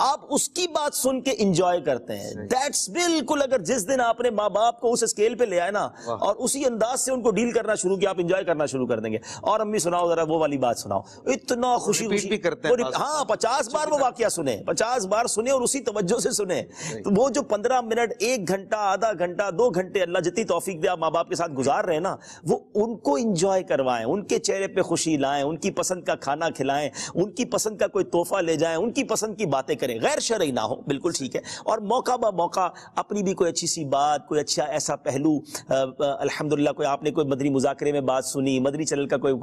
Speaker 2: आप उसकी बात सुन के इंजॉय करते हैं दैट्स बिल्कुल अगर जिस दिन आपने माँ बाप को उस स्केल पे ले आए ना और उसी अंदाज से उनको डील करना शुरू किया आप इंजॉय करना शुरू कर देंगे और अम्मी सुनाओ जरा वो वाली बात सुनाओ इतना खुशी खुशी भी करते हैं हाँ पचास बार वो वाक्य सुने पचास बार सुने और उसी तवज्जो से सुने तो वो जो पंद्रह मिनट एक घंटा आधा घंटा दो घंटे अल्लाह जितनी तोफीक दे आप माँ बाप के साथ गुजार रहे ना वो उनको इंजॉय करवाएं उनके चेहरे पे खुशी लाएं उनकी पसंद का खाना खिलाएं उनकी पसंद का कोई तोहफा ले जाएं उनकी पसंद की बातें करें गैर शरई ना हो बिल्कुल ठीक है और मौका बा मौका अपनी भी कोई अच्छी सी बात कोई अच्छा ऐसा पहलू अलहमदिल्ला कोई आपने कोई मदरी मुजाकरे में बात सुनी मदनी चैनल का कोई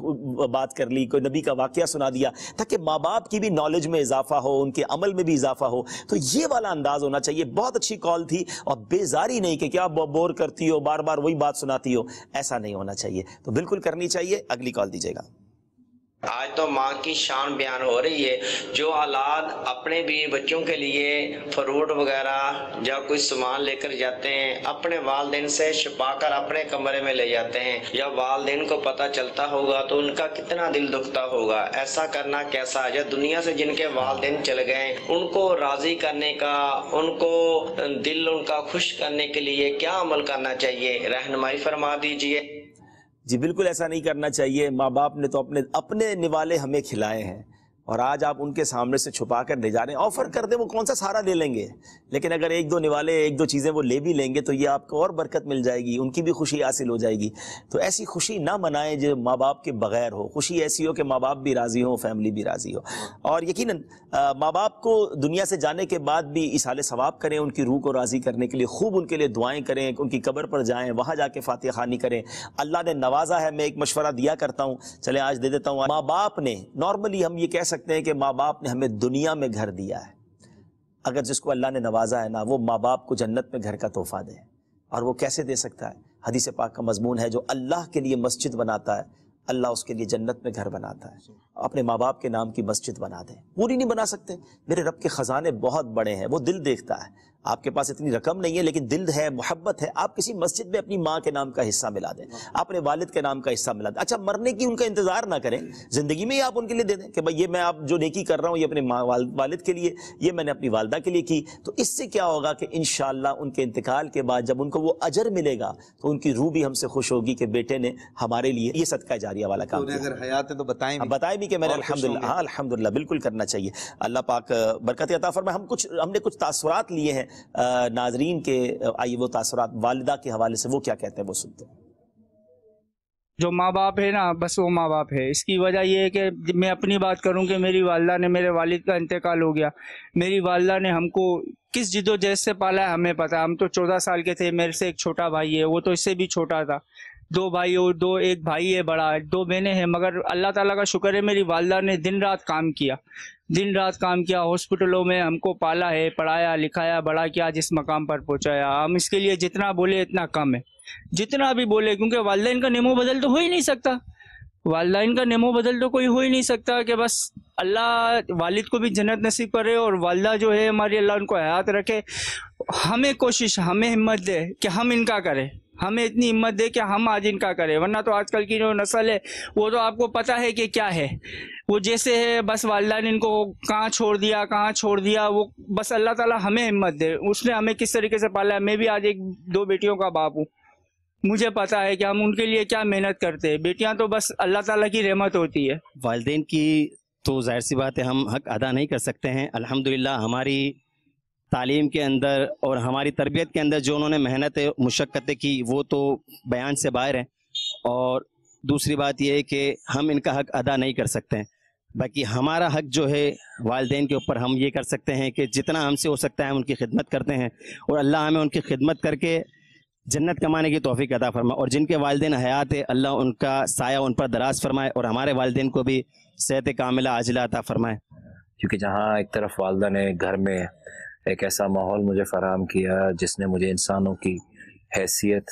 Speaker 2: बात कर ली कोई नबी का वाक्य सुना दिया ताकि माँ बाप की भी नॉलेज में इजाफा हो उनके अमल में भी इजाफा हो तो ये वाला अंदाज होना चाहिए बहुत अच्छी कॉल थी और बेजारी नहीं कि क्या बोर करती हो बार बार वही बात सुनाती हो ऐसा नहीं होना चाहिए तो बिल्कुल करनी चाहिए अगली कॉल दीजिएगा
Speaker 8: आज तो माँ की शान बयान हो रही है जो औलाद अपने भी बच्चों के लिए फ्रूट वगैरह या कोई सामान लेकर जाते हैं अपने वालदे से छुपाकर अपने कमरे में ले जाते हैं या वालदे को पता चलता होगा तो उनका कितना दिल दुखता होगा ऐसा करना कैसा या दुनिया से जिनके वालदे चले गए उनको राजी करने का उनको दिल उनका खुश करने के लिए क्या अमल करना चाहिए रहनमाई फरमा दीजिए
Speaker 2: जी बिल्कुल ऐसा नहीं करना चाहिए माँ बाप ने तो अपने अपने निवाले हमें खिलाए हैं और आज आप उनके सामने से छुपा कर ले जा रहे हैं ऑफर कर दें वो कौन सा सारा ले लेंगे लेकिन अगर एक दो निवाले एक दो चीज़ें वो ले भी लेंगे तो ये आपको और बरकत मिल जाएगी उनकी भी खुशी हासिल हो जाएगी तो ऐसी खुशी ना मनाएं जो माँ बाप के बगैर हो खुशी ऐसी हो कि माँ बाप भी राज़ी हो फैमिली भी राज़ी हो और यकीन माँ बाप को दुनिया से जाने के बाद भी हाल सवाब करें उनकी रूह को राज़ी करने के लिए खूब उनके लिए दुआएँ करें उनकी कबर पर जाएँ वहाँ जाके फातह खानी करें अल्लाह ने नवाजा है मैं एक मशवरा दिया करता हूँ चले आज दे देता हूँ माँ बाप ने नॉर्मली हम ये कह सकते सकते हैं कि माँ बाप ने हमें दुनिया में घर दिया है अगर जिसको अल्लाह ने नवाजा है ना वो माँ बाप को जन्नत में घर का तोहफा दे और वो कैसे दे सकता है हदीस पाक का मजमून है जो अल्लाह के लिए मस्जिद बनाता है अल्लाह उसके लिए जन्नत में घर बनाता है अपने माँ बाप के नाम की मस्जिद बना दे पूरी नहीं बना सकते मेरे रब के ख़जाने बहुत बड़े हैं वो दिल देखता है आपके पास इतनी रकम नहीं है लेकिन दिल है मोहब्बत है आप किसी मस्जिद में अपनी माँ के नाम का हिस्सा मिला दें अपने वालिद के नाम का हिस्सा मिला दें अच्छा मरने की उनका इंतजार ना करें जिंदगी में ही आप उनके लिए दे दें कि भाई ये मैं आप जो नेकी कर रहा हूँ ये अपने वालिद के लिए ये मैंने अपनी वालदा के लिए की तो इससे क्या होगा कि इन उनके इंतकाल के बाद जब उनको वो अजर मिलेगा तो उनकी रूह भी हमसे खुश होगी कि बेटे ने हमारे लिए ये सदका जारिया वाला काम अगर हयात है तो बताए बताए भी कि मैंने अलहमदिल्ला हाँ अलहमदिल्ला बिल्कुल करना चाहिए अल्लाह पाक बरकत अताफर में हम कुछ हमने कुछ तासरात लिए हैं नाजरीन के आइए वो तासरात वालदा के हवाले से वो क्या कहते हैं वो सुनते हैं
Speaker 4: जो माँ बाप है ना बस वो माँ बाप है इसकी वजह यह है कि मैं अपनी बात करूँ कि मेरी वालदा ने मेरे वालिद का इंतकाल हो गया मेरी वालदा ने हमको किस जिदोजहद से पाला है हमें पता हम तो चौदह साल के थे मेरे से एक छोटा भाई है वो तो इससे भी छोटा था दो भाई और दो एक भाई है बड़ा दो बहने हैं मगर अल्लाह ताला का शुक्र है मेरी वालदा ने दिन रात काम किया दिन रात काम किया हॉस्पिटलों में हमको पाला है पढ़ाया लिखाया बड़ा किया जिस मकाम पर पहुंचाया हम इसके लिए जितना बोले इतना कम है जितना भी बोले क्योंकि वालदेन का नेमो बदल तो हो ही नहीं सकता वालदेन का नेमो बदल तो कोई हो ही नहीं सकता कि बस अल्लाह वालिद को भी जन्नत नसीब करे और वालदा जो है हमारी अल्लाह उनको हयात रखे हमें कोशिश हमें हिम्मत दे कि हम इनका करें हमें इतनी हिम्मत दे कि हम आज इनका करें वरना तो आजकल की जो नस्ल है वो तो आपको पता है कि क्या है वो जैसे है बस वालदा ने इनको कहाँ छोड़ दिया कहाँ छोड़ दिया वो बस अल्लाह ताला हमें हिम्मत दे उसने हमें किस तरीके से पाला है मैं भी आज एक दो बेटियों का बाप हूँ मुझे पता है कि हम उनके लिए क्या मेहनत करते हैं बेटियाँ तो बस अल्लाह ताला की रहमत होती है वालदेन की तो जाहिर सी बात है हम हक अदा नहीं कर सकते हैं
Speaker 2: अलहमदिल्ला हमारी तालीम के अंदर और हमारी तरबियत के अंदर जो उन्होंने मेहनत मशक्क़तें की वो तो बयान से बाहर हैं और दूसरी बात यह है कि हम इनका हक अदा नहीं कर सकते हैं बाकी हमारा हक जो है वालदेन के ऊपर हम ये कर सकते हैं कि जितना हमसे हो सकता है उनकी खिदमत करते हैं और अल्लाह हमें उनकी खिदमत करके जन्नत कमाने की तोफ़ी अदा फरमाए और जिनके वालदे हयात है अल्लाह उनका साया उन पर दराज फरमाए और हमारे वालदेन को भी सेहत कामिला आजिला अता फरमाए क्योंकि जहाँ एक तरफ
Speaker 7: वालदा ने घर में एक ऐसा माहौल मुझे फराम किया जिसने मुझे इंसानों की हैसियत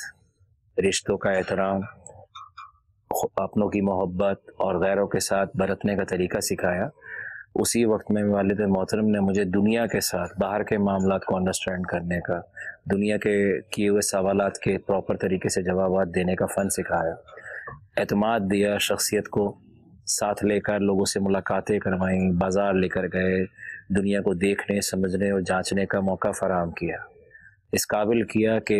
Speaker 7: रिश्तों का एहतराम अपनों की मोहब्बत और गैरों के साथ बरतने का तरीका सिखाया उसी वक्त में वालद मोहतरम ने मुझे दुनिया के साथ बाहर के मामला को अंडरस्टैंड करने का दुनिया के किए हुए सवाल के प्रॉपर तरीके से जवाब देने का फ़न सिखाया अतमाद दिया शख्सियत को साथ लेकर लोगों से मुलाकातें करवाईं बाज़ार लेकर गए दुनिया को देखने समझने और जांचने का मौका फराहम किया इस काबिल किया कि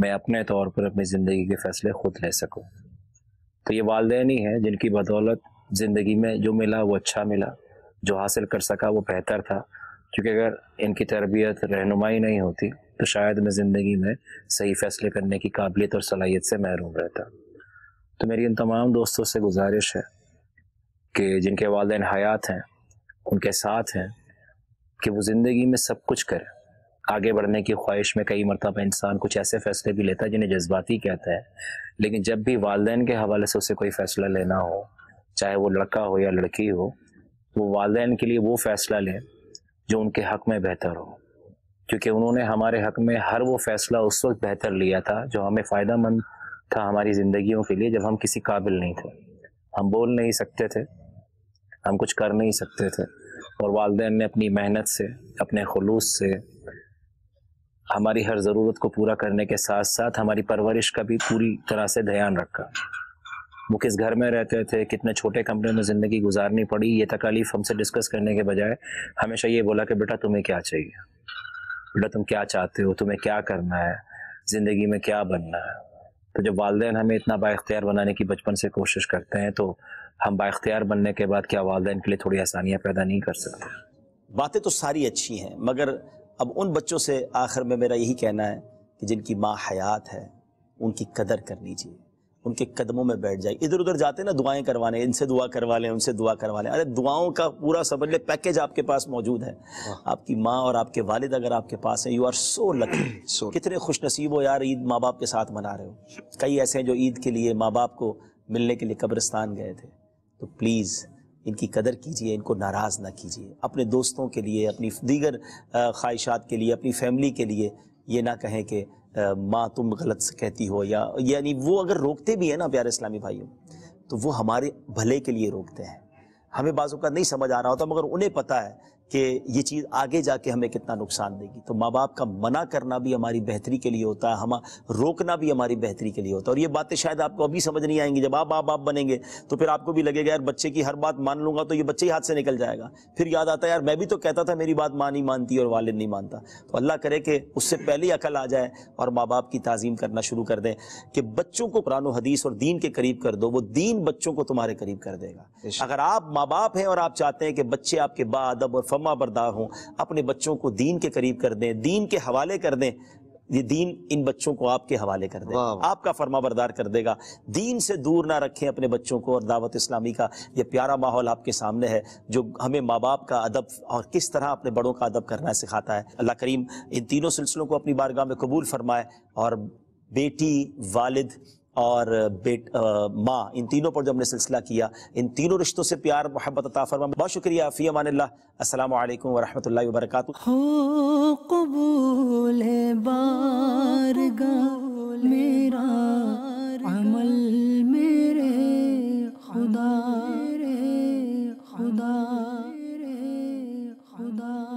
Speaker 7: मैं अपने तौर पर अपनी ज़िंदगी के फैसले खुद ले सकूं तो ये वालदे ही हैं जिनकी बदौलत ज़िंदगी में जो मिला वो अच्छा मिला जो हासिल कर सका वो बेहतर था क्योंकि अगर इनकी तरबियत रहनुमाई नहीं होती तो शायद मैं ज़िंदगी में सही फैसले करने की काबिलियत और सलाहियत से महरूम रहता तो मेरी इन तमाम दोस्तों से गुजारिश है कि जिनके वालदे हयात हैं उनके साथ हैं कि वो ज़िंदगी में सब कुछ करे आगे बढ़ने की ख्वाहिश में कई मरतबा इंसान कुछ ऐसे फैसले भी लेता है जिन्हें जज्बाती कहता है लेकिन जब भी वालदेन के हवाले से उसे कोई फ़ैसला लेना हो चाहे वो लड़का हो या लड़की हो वो वालदे के लिए वो फ़ैसला लें जो उनके हक़ में बेहतर हो क्योंकि उन्होंने हमारे हक़ में हर वो फ़ैसला उस वक्त बेहतर लिया था जो हमें फ़ायदा मंद था हमारी ज़िंदगियों के लिए जब हम किसी काबिल नहीं थे हम बोल नहीं सकते थे हम कुछ कर नहीं सकते थे और वालदेन ने अपनी मेहनत से अपने खलूस से हमारी हर ज़रूरत को पूरा करने के साथ साथ हमारी परवरिश का भी पूरी तरह से ध्यान रखा वो किस घर में रहते थे कितने छोटे कमरे में ज़िंदगी गुजारनी पड़ी ये तकालीफ हमसे डिस्कस करने के बजाय हमेशा ये बोला कि बेटा तुम्हें क्या चाहिए बेटा तुम क्या चाहते हो तुम्हें क्या करना है ज़िंदगी में क्या बनना है तो जब वालदे हमें इतना बाख्तियार बनाने की बचपन से कोशिश करते हैं तो हम बाख्तियार बनने के बाद क्या वालदे के लिए थोड़ी आसानियाँ पैदा नहीं कर सकते
Speaker 2: बातें तो सारी अच्छी हैं मगर अब उन बच्चों से आखिर में मेरा यही कहना है कि जिनकी माँ हयात है उनकी कदर कर लीजिए उनके कदमों में बैठ जाए इधर उधर जाते ना दुआएं करवाने इनसे दुआ करवा लें उनसे दुआ करवा लें अरे दुआओं का पूरा समझ ले पैकेज आपके पास मौजूद है आपकी माँ और आपके वालिद अगर आपके पास हैं यू आर सो लकी कितने खुश नसीब हो यार ईद माँ बाप के साथ मना रहे हो कई ऐसे हैं जो ईद के लिए माँ बाप को मिलने के लिए कब्रिस्तान गए थे तो प्लीज़ इनकी कदर कीजिए इनको नाराज़ ना कीजिए अपने दोस्तों के लिए अपनी दीगर ख्वाहिशात के लिए अपनी फैमिली के लिए ये ना कहें कि माँ तुम गलत से कहती हो या यानी वो अगर रोकते भी हैं ना प्यारे इस्लामी भाइयों तो वो हमारे भले के लिए रोकते हैं हमें बाजू का नहीं समझ आ रहा होता मगर उन्हें पता है कि ये चीज़ आगे जाके हमें कितना नुकसान देगी तो माँ बाप का मना करना भी हमारी बेहतरी के लिए होता है हम रोकना भी हमारी बेहतरी के लिए होता है और ये बातें शायद आपको अभी समझ नहीं आएंगी जब आप माँ बाप बनेंगे तो फिर आपको भी लगेगा यार बच्चे की हर बात मान लूंगा तो ये बच्चे ही हाथ से निकल जाएगा फिर याद आता है यार मैं भी तो कहता था मेरी बात माँ नहीं मानती और वालिद नहीं मानता तो अल्लाह करे कि उससे पहले ही अकल आ जाए और माँ बाप की तजीम करना शुरू कर दें कि बच्चों को कुरान हदीस और दीन के करीब कर दो वो दीन बच्चों को तुम्हारे करीब कर देगा अगर आप माँ बाप हैं और आप चाहते हैं कि बच्चे आपके अदब और फमा बरदार हों अपने बच्चों को दीन के करीब कर दें दीन के हवाले कर दें ये दीन इन बच्चों को आपके हवाले कर देगा आपका फर्मा बरदार कर देगा दीन से दूर ना रखें अपने बच्चों को और दावत इस्लामी का ये प्यारा माहौल आपके सामने है जो हमें माँ बाप का अदब और किस तरह अपने बड़ों का अदब करना सिखाता है अल्लाह करीम इन तीनों सिलसिलों को अपनी बारगाह में कबूल फरमाए और बेटी वालिद और बेट माँ इन तीनों पर जो हमने सिलसिला किया इन तीनों रिश्तों से प्यार मोहब्बत अता फरमा बहुत शुक्रिया फ़ी अमान असल वरहमत ला वरक
Speaker 1: खुदा रे
Speaker 4: खुदा